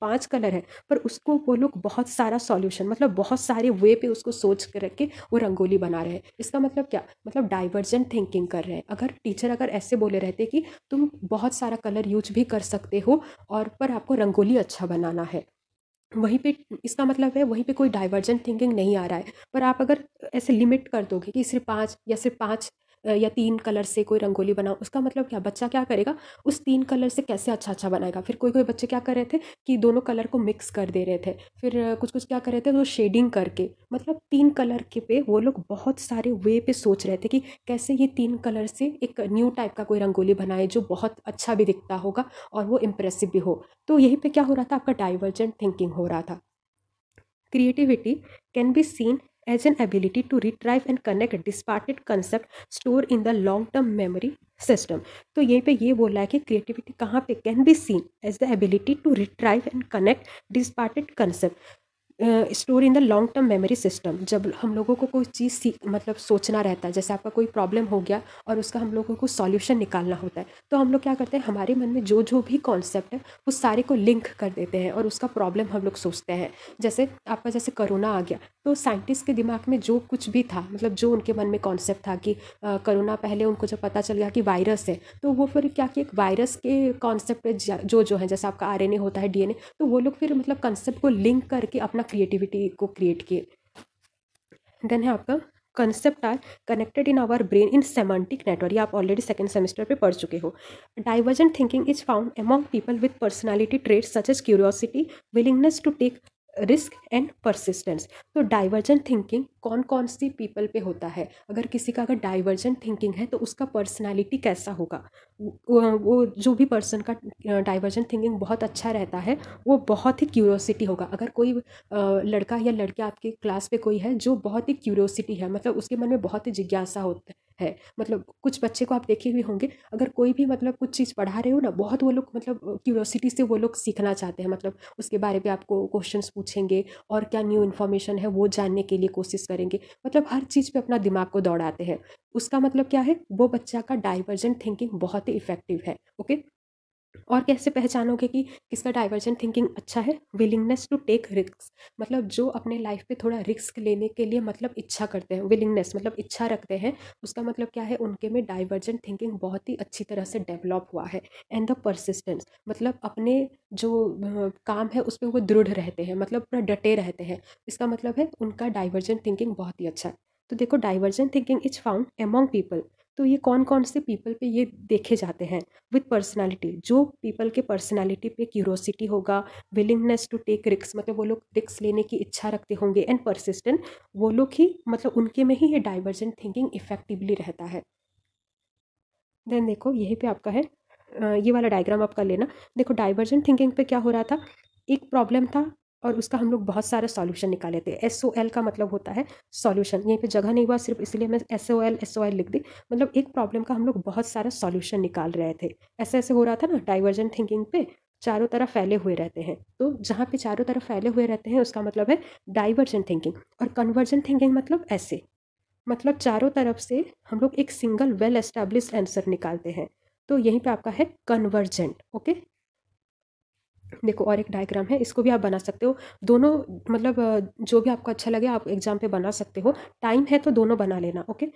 पांच कलर है पर उसको वो लोग बहुत सारा सॉल्यूशन मतलब बहुत सारे वे पे उसको सोच कर रख के वो रंगोली बना रहे हैं इसका मतलब क्या मतलब डाइवर्जेंट थिंकिंग कर रहे हैं अगर टीचर अगर ऐसे बोले रहते कि तुम बहुत सारा कलर यूज भी कर सकते हो और पर आपको रंगोली अच्छा बनाना है वहीं पे इसका मतलब है वहीं पे कोई डाइवर्जेंट थिंकिंग नहीं आ रहा है पर आप अगर ऐसे लिमिट कर दोगे कि सिर्फ पाँच या सिर्फ पाँच या तीन कलर से कोई रंगोली बनाओ उसका मतलब क्या बच्चा क्या करेगा उस तीन कलर से कैसे अच्छा अच्छा बनाएगा फिर कोई कोई बच्चे क्या कर रहे थे कि दोनों कलर को मिक्स कर दे रहे थे फिर कुछ कुछ क्या कर रहे थे वो शेडिंग करके मतलब तीन कलर के पे वो लोग बहुत सारे वे पे सोच रहे थे कि कैसे ये तीन कलर से एक न्यू टाइप का कोई रंगोली बनाए जो बहुत अच्छा भी दिखता होगा और वो इम्प्रेसिव भी हो तो यहीं पर क्या हो रहा था आपका डाइवर्जेंट थिंकिंग हो रहा था creativity can be seen as an ability to retrieve and connect disparate concept store in the long term memory system तो यहीं पे ये बोल रहा है कि क्रिएटिविटी कहाँ पे can be seen as the ability to retrieve and connect disparate concept store in the long term memory system जब हम लोगों को कोई चीज़ सीख मतलब सोचना रहता है जैसे आपका कोई प्रॉब्लम हो गया और उसका हम लोगों को सॉल्यूशन निकालना होता है तो हम लोग क्या करते हैं हमारे मन में जो जो भी कॉन्सेप्ट है वो सारे को लिंक कर देते हैं और उसका प्रॉब्लम हम लोग सोचते हैं जैसे आपका जैसे करोना आ गया तो साइंटिस्ट के दिमाग में जो कुछ भी था मतलब जो उनके मन में कॉन्सेप्ट था कि करोना पहले उनको जब पता चल गया कि वायरस है तो वो फिर क्या कि एक वायरस के कॉन्सेप्ट जो जो है जैसे आपका आर होता है डी तो वो लोग फिर मतलब कॉन्सेप्ट को लिंक करके अपना क्रिएटिविटी को क्रिएट किए देन है आपका concept are connected in our brain in semantic network आप ऑलरेडी सेकेंड सेमेस्टर पे पढ़ चुके हो divergent thinking is found among people with personality trait such as curiosity willingness to take risk and persistence तो divergent thinking कौन कौन see people पे होता है अगर किसी का अगर डाइवर्जेंट थिंकिंग है तो उसका पर्सनालिटी कैसा होगा वो जो भी पर्सन का डाइवर्जेंट थिंकिंग बहुत अच्छा रहता है वो बहुत ही क्यूरोसिटी होगा अगर कोई लड़का या लड़के आपके क्लास पे कोई है जो बहुत ही क्यूरोसिटी है मतलब उसके मन में बहुत ही जिज्ञासा होता है है मतलब कुछ बच्चे को आप देखे हुए होंगे अगर कोई भी मतलब कुछ चीज़ पढ़ा रहे हो ना बहुत वो लोग मतलब क्यूरोसिटी से वो लोग सीखना चाहते हैं मतलब उसके बारे में आपको क्वेश्चन पूछेंगे और क्या न्यू इन्फॉर्मेशन है वो जानने के लिए कोशिश करेंगे मतलब हर चीज़ पर अपना दिमाग को दौड़ाते हैं उसका मतलब क्या है वो बच्चा का डाइवर्जेंट थिंकिंग बहुत ही इफेक्टिव है ओके और कैसे पहचानोगे कि किसका डाइवर्जेंट थिंकिंग अच्छा है विलिंगनेस टू टेक रिस्क मतलब जो अपने लाइफ पे थोड़ा रिस्क लेने के लिए मतलब इच्छा करते हैं विलिंगनेस मतलब इच्छा रखते हैं उसका मतलब क्या है उनके में डाइवर्जेंट थिंकिंग बहुत ही अच्छी तरह से डेवलप हुआ है एंड द परसिस्टेंस मतलब अपने जो काम है उस पर वो दृढ़ रहते हैं मतलब पूरा डटे रहते हैं इसका मतलब है उनका डाइवर्जेंट थिंकिंग बहुत ही अच्छा है तो देखो divergent thinking is found among people तो ये कौन कौन से पीपल पे ये देखे जाते हैं विथ पर्सनालिटी जो पीपल के पर्सनालिटी पे क्यूरोसिटी होगा विलिंगनेस टू टेक रिक्स मतलब वो लोग रिक्स लेने की इच्छा रखते होंगे एंड परसिस्टेंट वो लोग ही मतलब उनके में ही ये डाइवर्जेंट थिंकिंग इफेक्टिवली रहता है देन देखो यही पे आपका है ये वाला डायग्राम आपका लेना देखो डाइवर्जेंट थिंकिंग पे क्या हो रहा था एक प्रॉब्लम था और उसका हम लोग बहुत सारा सॉल्यूशन निकाले थे एस ओ एल का मतलब होता है सॉल्यूशन यहीं पे जगह नहीं हुआ सिर्फ इसलिए मैं S O L S O L लिख दी मतलब एक प्रॉब्लम का हम लोग बहुत सारा सॉल्यूशन निकाल रहे थे ऐसे ऐसे हो रहा था ना डाइवर्जेंट थिंकिंग पे चारों तरफ फैले हुए रहते हैं तो जहाँ पे चारों तरफ फैले हुए रहते हैं उसका मतलब है डाइवर्जेंट थिंकिंग और कन्वर्जेंट थिंकिंग मतलब ऐसे मतलब चारों तरफ से हम लोग एक सिंगल वेल एस्टेब्लिश आंसर निकालते हैं तो यहीं पे आपका है कन्वर्जेंट ओके देखो और एक डायग्राम है इसको भी आप बना सकते हो दोनों मतलब जो भी आपको अच्छा लगे आप एग्जाम पे बना सकते हो टाइम है तो दोनों बना लेना ओके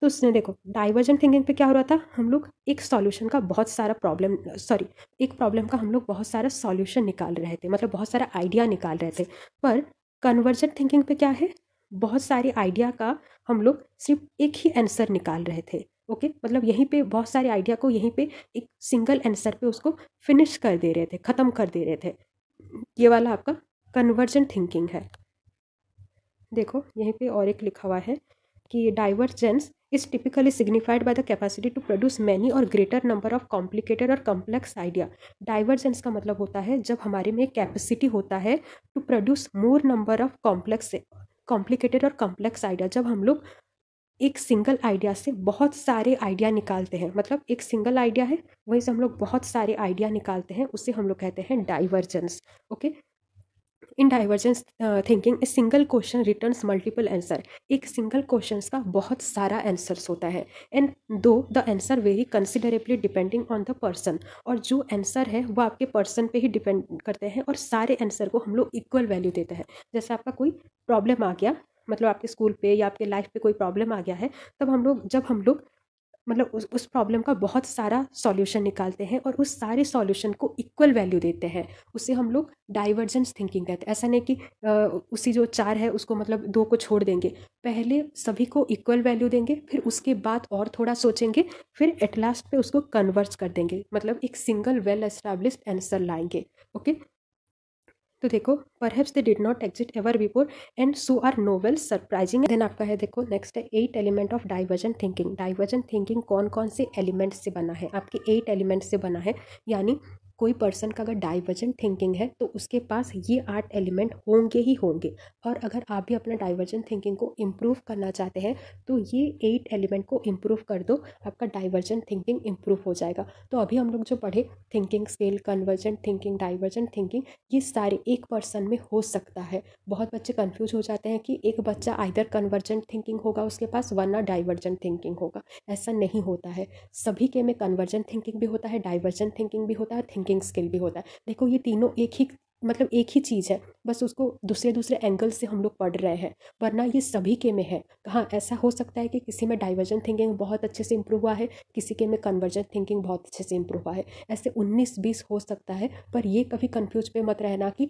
तो उसने देखो डाइवर्जेंट थिंकिंग पे क्या हो रहा था हम लोग एक सॉल्यूशन का बहुत सारा प्रॉब्लम सॉरी एक प्रॉब्लम का हम लोग बहुत सारा सॉल्यूशन निकाल रहे थे मतलब बहुत सारा आइडिया निकाल रहे थे पर कन्वर्जेंट थिंकिंग पे क्या है बहुत सारे आइडिया का हम लोग सिर्फ एक ही आंसर निकाल रहे थे ओके मतलब यहीं पे बहुत सारे आइडिया को यहीं पे एक सिंगल आंसर पे उसको फिनिश कर दे रहे थे ख़त्म कर दे रहे थे ये वाला आपका कन्वर्जन थिंकिंग है देखो यहीं पे और एक लिखा हुआ है कि divergence is typically signified by the capacity to produce many or greater number of complicated or complex idea divergence का मतलब होता है जब हमारे में कैपेसिटी होता है to produce more number of complex complicated or complex idea जब हम लोग एक सिंगल आइडिया से बहुत सारे आइडिया निकालते हैं मतलब एक सिंगल आइडिया है वहीं से हम लोग बहुत सारे आइडिया निकालते हैं उसे हम लोग कहते हैं divergence okay in divergence thinking a single question returns multiple answer एक सिंगल क्वेश्चन का बहुत सारा आंसर्स होता है एंड दो the answer vary considerably depending on the person और जो आंसर है वो आपके पर्सन पे ही डिपेंड करते हैं और सारे आंसर को हम लोग इक्वल वैल्यू देते हैं जैसे आपका कोई प्रॉब्लम आ गया मतलब आपके स्कूल पे या आपके लाइफ पे कोई प्रॉब्लम आ गया है तब हम लोग जब हम लोग मतलब उस उस प्रॉब्लम का बहुत सारा सॉल्यूशन निकालते हैं और उस सारे सॉल्यूशन को इक्वल वैल्यू देते हैं उससे हम लोग डाइवर्जेंस थिंकिंग कहते हैं ऐसा नहीं कि आ, उसी जो चार है उसको मतलब दो को छोड़ देंगे पहले सभी को इक्वल वैल्यू देंगे फिर उसके बाद और थोड़ा सोचेंगे फिर एट लास्ट पे उसको कन्वर्स कर देंगे मतलब एक सिंगल वेल एस्टैब्लिश आंसर लाएंगे ओके तो देखो perhaps they did not exit ever before and so are novel surprising then आपका है देखो नेक्स्ट है eight element of divergent thinking divergent thinking कौन कौन से एलिमेंट से बना है आपके एट एलिमेंट से बना है यानी कोई पर्सन का अगर डाइवर्जेंट थिंकिंग है तो उसके पास ये आठ एलिमेंट होंगे ही होंगे और अगर आप भी अपना डाइवर्जेंट थिंकिंग को इम्प्रूव करना चाहते हैं तो ये एट एलिमेंट को इम्प्रूव कर दो आपका डाइवर्जेंट थिंकिंग इम्प्रूव हो जाएगा तो अभी हम लोग जो पढ़े thinking skill convergent thinking divergent thinking ये सारे एक पर्सन में हो सकता है बहुत बच्चे कन्फ्यूज हो जाते हैं कि एक बच्चा आइधर कन्वर्जेंट थिंकिंग होगा उसके पास वरना डाइवर्जेंट थिंकिंग होगा ऐसा नहीं होता है सभी के में कन्वर्जेंट थिंकिंग भी होता है डाइवर्जेंट थिंकिंग भी होता है थिंकिंग राइटिंग स्किल भी होता है देखो ये तीनों एक ही मतलब एक ही चीज़ है बस उसको दूसरे दूसरे एंगल से हम लोग पढ़ रहे हैं वरना ये सभी के में है हाँ ऐसा हो सकता है कि किसी में डाइवर्जन थिंकिंग बहुत अच्छे से इंप्रूव हुआ है किसी के में कन्वर्जेंट थिंकिंग बहुत अच्छे से इंप्रूव हुआ है ऐसे उन्नीस बीस हो सकता है पर ये कभी कन्फ्यूज पे मत रहना कि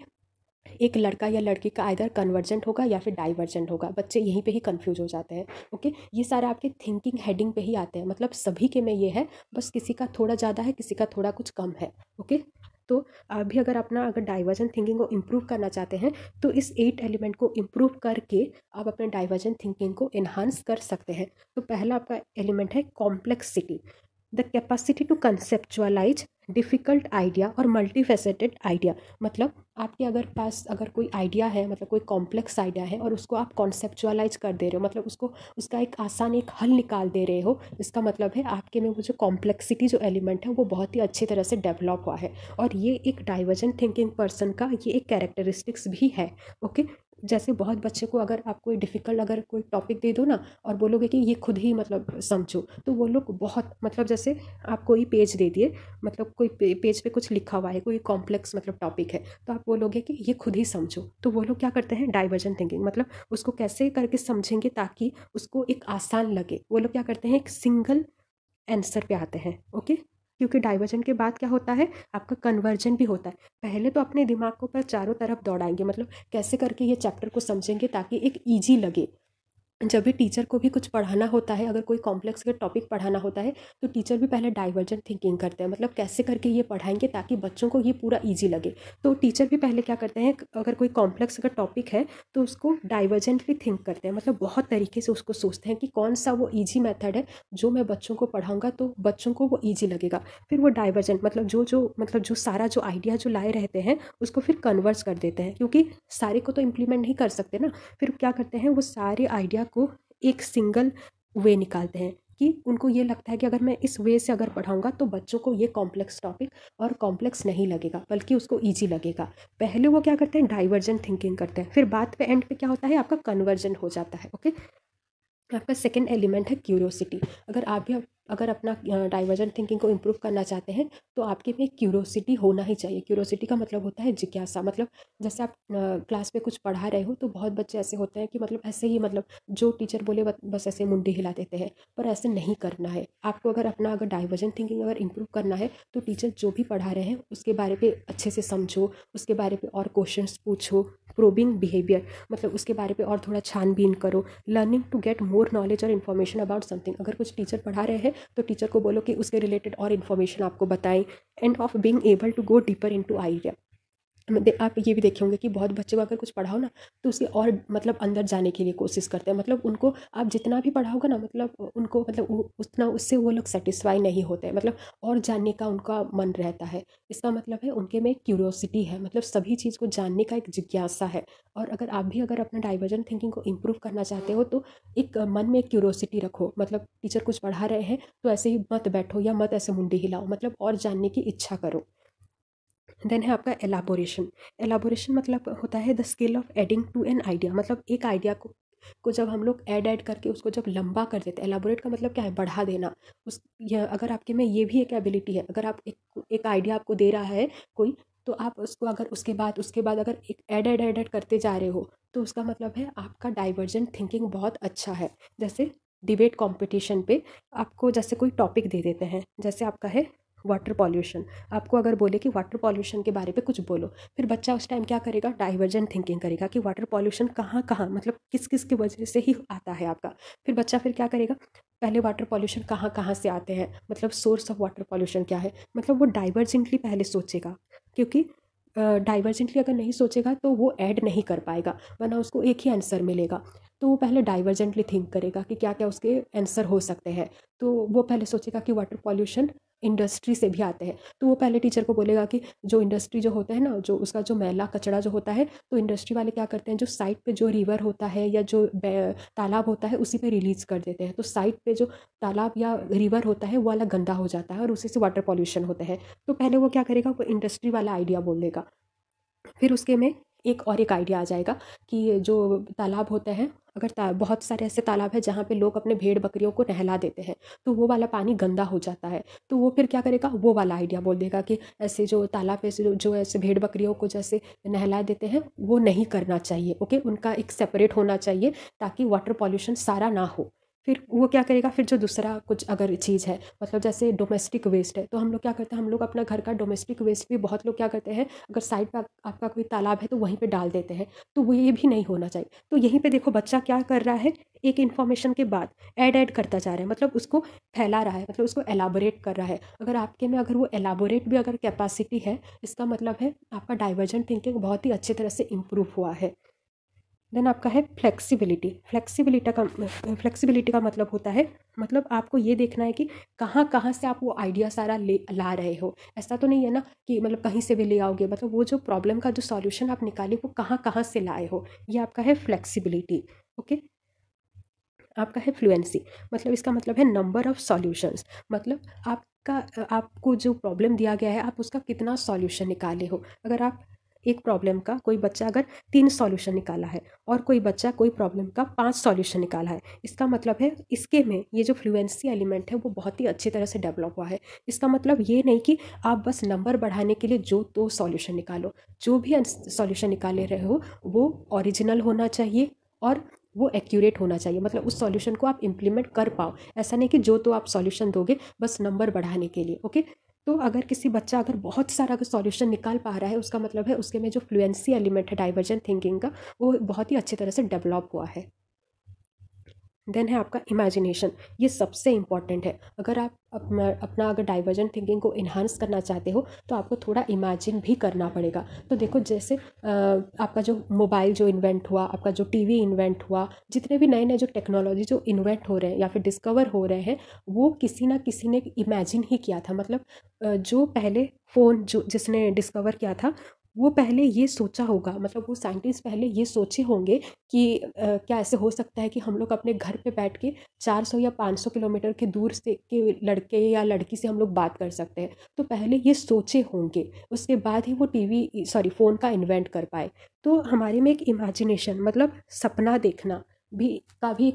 एक लड़का या लड़की का आइधर कन्वर्जेंट होगा या फिर डाइवर्जेंट होगा बच्चे यहीं पे ही कंफ्यूज हो जाते हैं ओके ये सारे आपके थिंकिंग हेडिंग पे ही आते हैं मतलब सभी के में ये है बस किसी का थोड़ा ज़्यादा है किसी का थोड़ा कुछ कम है ओके तो आप भी अगर अपना अगर डाइवर्जन थिंकिंग को इम्प्रूव करना चाहते हैं तो इस एट एलिमेंट को इम्प्रूव करके आप अपने डाइवर्जेंट थिंकिंग को इन्हांस कर सकते हैं तो पहला आपका एलिमेंट है complexity the capacity to conceptualise difficult idea और मल्टी फैसेटेड आइडिया मतलब आपके अगर पास अगर कोई आइडिया है मतलब कोई कॉम्प्लेक्स आइडिया है और उसको आप कॉन्सेप्चुअलाइज कर दे रहे हो मतलब उसको उसका एक आसान एक हल निकाल दे रहे हो इसका मतलब है आपके में वो जो कॉम्प्लेक्सिटी जो एलिमेंट है वो बहुत ही अच्छी तरह से डेवलप हुआ है और ये एक डाइवर्जेंट थिंकिंग पर्सन का ये एक कैरेक्टरिस्टिक्स भी है ओके जैसे बहुत बच्चे को अगर आप कोई डिफ़िकल्ट अगर कोई टॉपिक दे दो ना और बोलोगे कि ये खुद ही मतलब समझो तो वो लोग बहुत मतलब जैसे आप कोई पेज दे दिए मतलब कोई पेज पे कुछ लिखा हुआ है कोई कॉम्प्लेक्स मतलब टॉपिक है तो आप बोलोगे कि ये खुद ही समझो तो वो लोग क्या करते हैं डाइवर्जन थिंकिंग मतलब उसको कैसे करके समझेंगे ताकि उसको एक आसान लगे वो लोग क्या करते हैं एक सिंगल आंसर पे आते हैं ओके क्योंकि डाइवर्जन के बाद क्या होता है आपका कन्वर्जन भी होता है पहले तो अपने दिमाग को पर चारों तरफ दौड़ाएंगे मतलब कैसे करके ये चैप्टर को समझेंगे ताकि एक ईजी लगे जब भी टीचर को भी कुछ पढ़ाना होता है अगर कोई कॉम्प्लेक्स का टॉपिक पढ़ाना होता है तो टीचर भी पहले डाइवर्जेंट थिंकिंग करते हैं मतलब कैसे करके ये पढ़ाएंगे ताकि बच्चों को ये पूरा ईजी लगे तो टीचर भी पहले क्या करते हैं अगर कोई कॉम्प्लेक्स का टॉपिक है तो उसको डाइवर्जेंटली थिंक करते हैं मतलब बहुत तरीके से उसको सोचते हैं कि कौन सा वो ईजी मैथड है जो मैं बच्चों को पढ़ाऊँगा तो बच्चों को वो ईजी लगेगा फिर वो डाइवर्जेंट मतलब जो जो मतलब जो सारा जो आइडिया जो लाए रहते हैं उसको फिर कन्वर्स कर देते हैं क्योंकि सारे को तो इम्प्लीमेंट नहीं कर सकते ना फिर क्या करते हैं वो सारे आइडिया को एक सिंगल वे निकालते हैं कि उनको ये लगता है कि अगर मैं इस वे से अगर पढ़ाऊँगा तो बच्चों को ये कॉम्प्लेक्स टॉपिक और कॉम्प्लेक्स नहीं लगेगा बल्कि उसको ईजी लगेगा पहले वो क्या करते हैं डाइवर्जेंट थिंकिंग करते हैं फिर बाद पे एंड पे क्या होता है आपका कन्वर्जेंट हो जाता है ओके आपका सेकेंड एलिमेंट है क्यूरियोसिटी अगर आप भी अगर अपना डाइवर्जेंट थिंकिंग को इम्प्रूव करना चाहते हैं तो आपके में क्यूरोसिटी होना ही चाहिए क्यूरोसिटी का मतलब होता है जिज्ञासा मतलब जैसे आप क्लास में कुछ पढ़ा रहे हो तो बहुत बच्चे ऐसे होते हैं कि मतलब ऐसे ही मतलब जो टीचर बोले बस ऐसे मुंडी हिला देते हैं पर ऐसे नहीं करना है आपको अगर अपना अगर डाइवर्जेंट थिंकिंग अगर इम्प्रूव करना है तो टीचर जो भी पढ़ा रहे हैं उसके बारे में अच्छे से समझो उसके बारे पर और क्वेश्चन पूछो प्रोबिंग बिहेवियर मतलब उसके बारे में और थोड़ा छानबीन करो learning to get more knowledge और इन्फॉर्मेशन अबाउट समथिंग अगर कुछ टीचर पढ़ा रहे हैं तो टीचर को बोलो कि उसके रिलेटेड और इन्फॉर्मेशन आपको बताएं and of being able to go deeper into idea आप ये भी देखे होंगे कि बहुत बच्चे को अगर कुछ पढ़ाओ ना तो उसे और मतलब अंदर जाने के लिए कोशिश करते हैं मतलब उनको आप जितना भी पढ़ाओगे ना मतलब उनको मतलब उतना उससे वो लोग सेटिस्फाई नहीं होते हैं मतलब और जानने का उनका मन रहता है इसका मतलब है उनके में क्यूरोसिटी है मतलब सभी चीज़ को जानने का एक जिज्ञासा है और अगर आप भी अगर अपना डाइवर्जन थिंकिंग को इम्प्रूव करना चाहते हो तो एक मन में क्यूरोसिटी रखो मतलब टीचर कुछ पढ़ा रहे हैं तो ऐसे ही मत बैठो या मत ऐसे मुंडी हिलाओ मतलब और जानने की इच्छा करो देन है आपका एलाबोरेशन एलाबोरेशन मतलब होता है the skill of adding to an idea मतलब एक आइडिया को को जब हम लोग ऐड ऐड करके उसको जब लंबा कर देते हैं एलाबोरेट का मतलब क्या है बढ़ा देना उस यह अगर आपके में ये भी एक एबिलिटी है अगर आप एक एक आइडिया आपको दे रहा है कोई तो आप उसको अगर उसके बाद उसके बाद अगर एक एड एड एड करते जा रहे हो तो उसका मतलब है आपका डाइवर्जेंट थिंकिंग बहुत अच्छा है जैसे डिबेट कंपटीशन पे आपको जैसे कोई टॉपिक दे देते हैं जैसे आपका है वाटर पॉल्यूशन आपको अगर बोले कि वाटर पॉल्यूशन के बारे पे कुछ बोलो फिर बच्चा उस टाइम क्या करेगा डाइवर्जेंट थिंकिंग करेगा कि वाटर पॉल्यूशन कहाँ कहाँ मतलब किस किस की वजह से ही आता है आपका फिर बच्चा फिर क्या करेगा पहले वाटर पॉल्यूशन कहाँ कहाँ से आते हैं मतलब सोर्स ऑफ वाटर पॉल्यूशन क्या है मतलब वो डाइवर्जेंटली पहले सोचेगा क्योंकि डाइवर्जेंटली uh, अगर नहीं सोचेगा तो वो ऐड नहीं कर पाएगा वरना उसको एक ही आंसर मिलेगा तो वो पहले डाइवर्जेंटली थिंक करेगा कि क्या क्या उसके आंसर हो सकते हैं तो वो पहले सोचेगा कि वाटर पॉल्यूशन इंडस्ट्री से भी आते हैं तो वो पहले टीचर को बोलेगा कि जो इंडस्ट्री जो होता है ना जो उसका जो मैला कचरा जो होता है तो इंडस्ट्री वाले क्या करते हैं जो साइट पे जो रिवर होता है या जो तालाब होता है उसी पे रिलीज़ कर देते हैं तो साइट पे जो तालाब या रिवर होता है वो वाला गंदा हो जाता है और उसी से वाटर पॉल्यूशन होता है तो पहले वो क्या करेगा वो इंडस्ट्री वाला आइडिया बोल देगा फिर उसके में एक और एक आइडिया आ जाएगा कि जो तालाब होते हैं अगर बहुत सारे ऐसे तालाब है जहाँ पे लोग अपने भेड़ बकरियों को नहला देते हैं तो वो वाला पानी गंदा हो जाता है तो वो फिर क्या करेगा वो वाला आइडिया बोल देगा कि ऐसे जो तालाब ऐसे जो, जो ऐसे भेड़ बकरियों को जैसे नहला देते हैं वो नहीं करना चाहिए ओके उनका एक सेपरेट होना चाहिए ताकि वाटर पॉल्यूशन सारा ना हो फिर वो क्या करेगा फिर जो दूसरा कुछ अगर चीज़ है मतलब जैसे डोमेस्टिक वेस्ट है तो हम लोग क्या करते हैं हम लोग अपना घर का डोमेस्टिक वेस्ट भी बहुत लोग क्या करते हैं अगर साइड पर आपका कोई तालाब है तो वहीं पर डाल देते हैं तो वो ये भी नहीं होना चाहिए तो यहीं पर देखो बच्चा क्या कर रहा है एक इन्फॉर्मेशन के बाद ऐड ऐड करता जा रहा है मतलब उसको फैला रहा है मतलब उसको एलाबोरेट कर रहा है अगर आपके में अगर वो एलाबोरेट भी अगर कैपेसिटी है इसका मतलब है आपका डाइवर्जेंट थिंकिंग बहुत ही अच्छी तरह से इम्प्रूव हुआ है देन आपका है फ्लेक्सिबिलिटी फ्लेक्सिबिलिटी का फ्लेक्सिबिलिटी का मतलब होता है मतलब आपको ये देखना है कि कहाँ कहाँ से आप वो आइडिया सारा ले ला रहे हो ऐसा तो नहीं है ना कि मतलब कहीं से भी ले आओगे मतलब वो जो प्रॉब्लम का जो सॉल्यूशन आप निकाले वो कहाँ कहाँ से लाए हो ये आपका है फ्लेक्सिबिलिटी ओके आपका है फ्लुएंसी मतलब इसका मतलब है नंबर ऑफ सॉल्यूशंस मतलब आपका आपको जो प्रॉब्लम दिया गया है आप उसका कितना सॉल्यूशन निकाले हो अगर आप एक प्रॉब्लम का कोई बच्चा अगर तीन सॉल्यूशन निकाला है और कोई बच्चा कोई प्रॉब्लम का पांच सॉल्यूशन निकाला है इसका मतलब है इसके में ये जो फ्लुएंसी एलिमेंट है वो बहुत ही अच्छी तरह से डेवलप हुआ है इसका मतलब ये नहीं कि आप बस नंबर बढ़ाने के लिए जो दो तो सॉल्यूशन निकालो जो भी सॉल्यूशन निकाले रहे हो वो ओरिजिनल होना चाहिए और वो एक्यूरेट होना चाहिए मतलब उस सॉल्यूशन को आप इम्प्लीमेंट कर पाओ ऐसा नहीं कि जो तो आप सॉल्यूशन दोगे बस नंबर बढ़ाने के लिए ओके तो अगर किसी बच्चा अगर बहुत सारा अगर सॉल्यूशन निकाल पा रहा है उसका मतलब है उसके में जो फ्लुएंसी एलिमेंट है डाइवर्जेंट थिंकिंग का वो बहुत ही अच्छी तरह से डेवलप हुआ है देन है आपका इमेजिनेशन ये सबसे इम्पॉर्टेंट है अगर आप अपना अपना अगर डाइवर्जन थिंकिंग को इन्हांस करना चाहते हो तो आपको थोड़ा इमेजिन भी करना पड़ेगा तो देखो जैसे आपका जो मोबाइल जो इन्वेंट हुआ आपका जो टीवी इन्वेंट हुआ जितने भी नए नए जो टेक्नोलॉजी जो इन्वेंट हो रहे हैं या फिर डिस्कवर हो रहे हैं वो किसी ना किसी ने इमेजिन ही किया था मतलब जो पहले फ़ोन जो जिसने डिस्कवर किया था वो पहले ये सोचा होगा मतलब वो साइंटिस्ट पहले ये सोचे होंगे कि आ, क्या ऐसे हो सकता है कि हम लोग अपने घर पे बैठ के 400 या 500 किलोमीटर के दूर से के लड़के या लड़की से हम लोग बात कर सकते हैं तो पहले ये सोचे होंगे उसके बाद ही वो टीवी सॉरी फ़ोन का इन्वेंट कर पाए तो हमारे में एक इमेजिनेशन मतलब सपना देखना भी का भी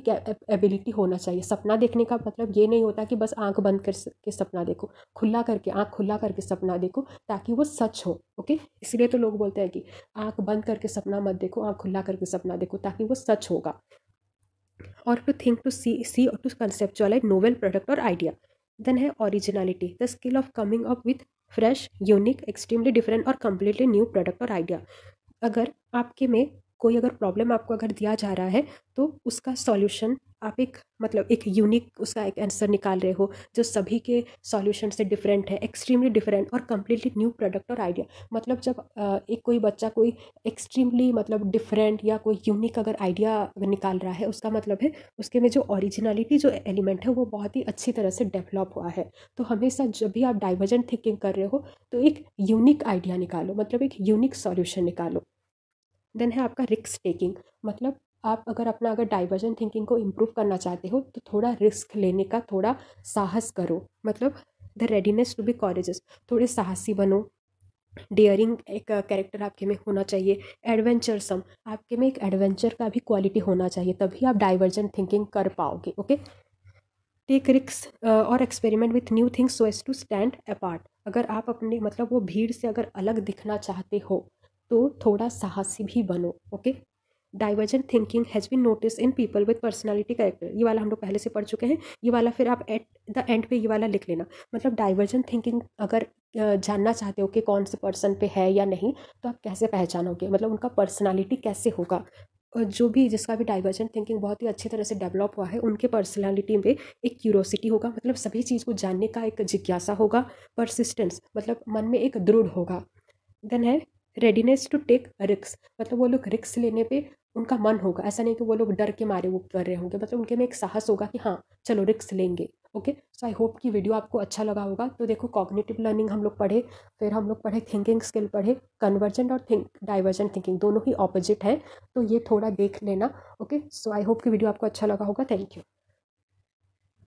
एबिलिटी होना चाहिए सपना देखने का मतलब ये नहीं होता कि बस आंख बंद कर के सपना देखो खुला करके आंख खुला करके सपना देखो ताकि वो सच हो ओके इसलिए तो लोग बोलते हैं कि आंख बंद करके सपना मत देखो आंख खुला करके सपना देखो ताकि वो सच होगा और to think to see see और टू कंसेप्चुअलाइज नोवेल प्रोडक्ट और आइडिया देन है originality the skill of coming up with fresh unique extremely different और कम्प्लीटली न्यू प्रोडक्ट और आइडिया अगर आपके में कोई अगर प्रॉब्लम आपको अगर दिया जा रहा है तो उसका सॉल्यूशन आप एक मतलब एक यूनिक उसका एक आंसर निकाल रहे हो जो सभी के सॉल्यूशन से डिफरेंट है एक्सट्रीमली डिफरेंट और कम्प्लीटली न्यू प्रोडक्ट और आइडिया मतलब जब एक कोई बच्चा कोई एक्सट्रीमली मतलब डिफरेंट या कोई यूनिक अगर आइडिया निकाल रहा है उसका मतलब है उसके में जो ओरिजिनलिटी जो एलिमेंट है वो बहुत ही अच्छी तरह से डेवलप हुआ है तो हमेशा जब भी आप डाइवर्जेंट थिंकिंग कर रहे हो तो एक यूनिक आइडिया निकालो मतलब एक यूनिक सॉल्यूशन निकालो देन है आपका रिक्स टेकिंग मतलब आप अगर अपना अगर डाइवर्जन थिंकिंग को इम्प्रूव करना चाहते हो तो थोड़ा रिस्क लेने का थोड़ा साहस करो मतलब the readiness to be courageous थोड़े साहसी बनो डेयरिंग एक कैरेक्टर आपके में होना चाहिए एडवेंचरसम आपके में एक एडवेंचर का भी क्वालिटी होना चाहिए तभी आप डाइवर्जन थिंकिंग कर पाओगे ओके टेक रिक्स और experiment with new things so as to stand apart अगर आप अपने मतलब वो भीड़ से अगर अलग दिखना चाहते हो तो थोड़ा साहसी भी बनो okay divergent thinking has been notice in people with personality character ये वाला हम लोग पहले से पढ़ चुके हैं ये वाला फिर आप एट द एंड पे ये वाला लिख लेना मतलब डाइवर्जेंट थिंकिंग अगर जानना चाहते हो कि कौन से पर्सन पे है या नहीं तो आप कैसे पहचानोगे मतलब उनका पर्सनैलिटी कैसे होगा जो भी जिसका भी डाइवर्जेंट थिंकिंग बहुत ही अच्छी तरह से डेवलप हुआ है उनके पर्सनैलिटी में एक क्यूरोसिटी होगा मतलब सभी चीज़ को जानने का एक जिज्ञासा होगा परसिस्टेंस मतलब मन में एक दृढ़ होगा देन है रेडीनेस टू टेक रिक्स मतलब वो लोग रिक्स लेने पे उनका मन होगा ऐसा नहीं कि वो लोग डर के मारे वो कर रहे होंगे मतलब उनके में एक साहस होगा कि हाँ चलो रिक्स लेंगे ओके सो आई होप कि वीडियो आपको अच्छा लगा होगा तो देखो कॉग्निटिव लर्निंग हम लोग पढ़े फिर हम लोग पढ़े थिंकिंग स्किल पढ़े कन्वर्जेंट और थिंक डाइवर्जेंट थिंकिंग दोनों ही ऑपोजिट हैं तो ये थोड़ा देख लेना ओके सो आई होप कि वीडियो आपको अच्छा लगा होगा थैंक यू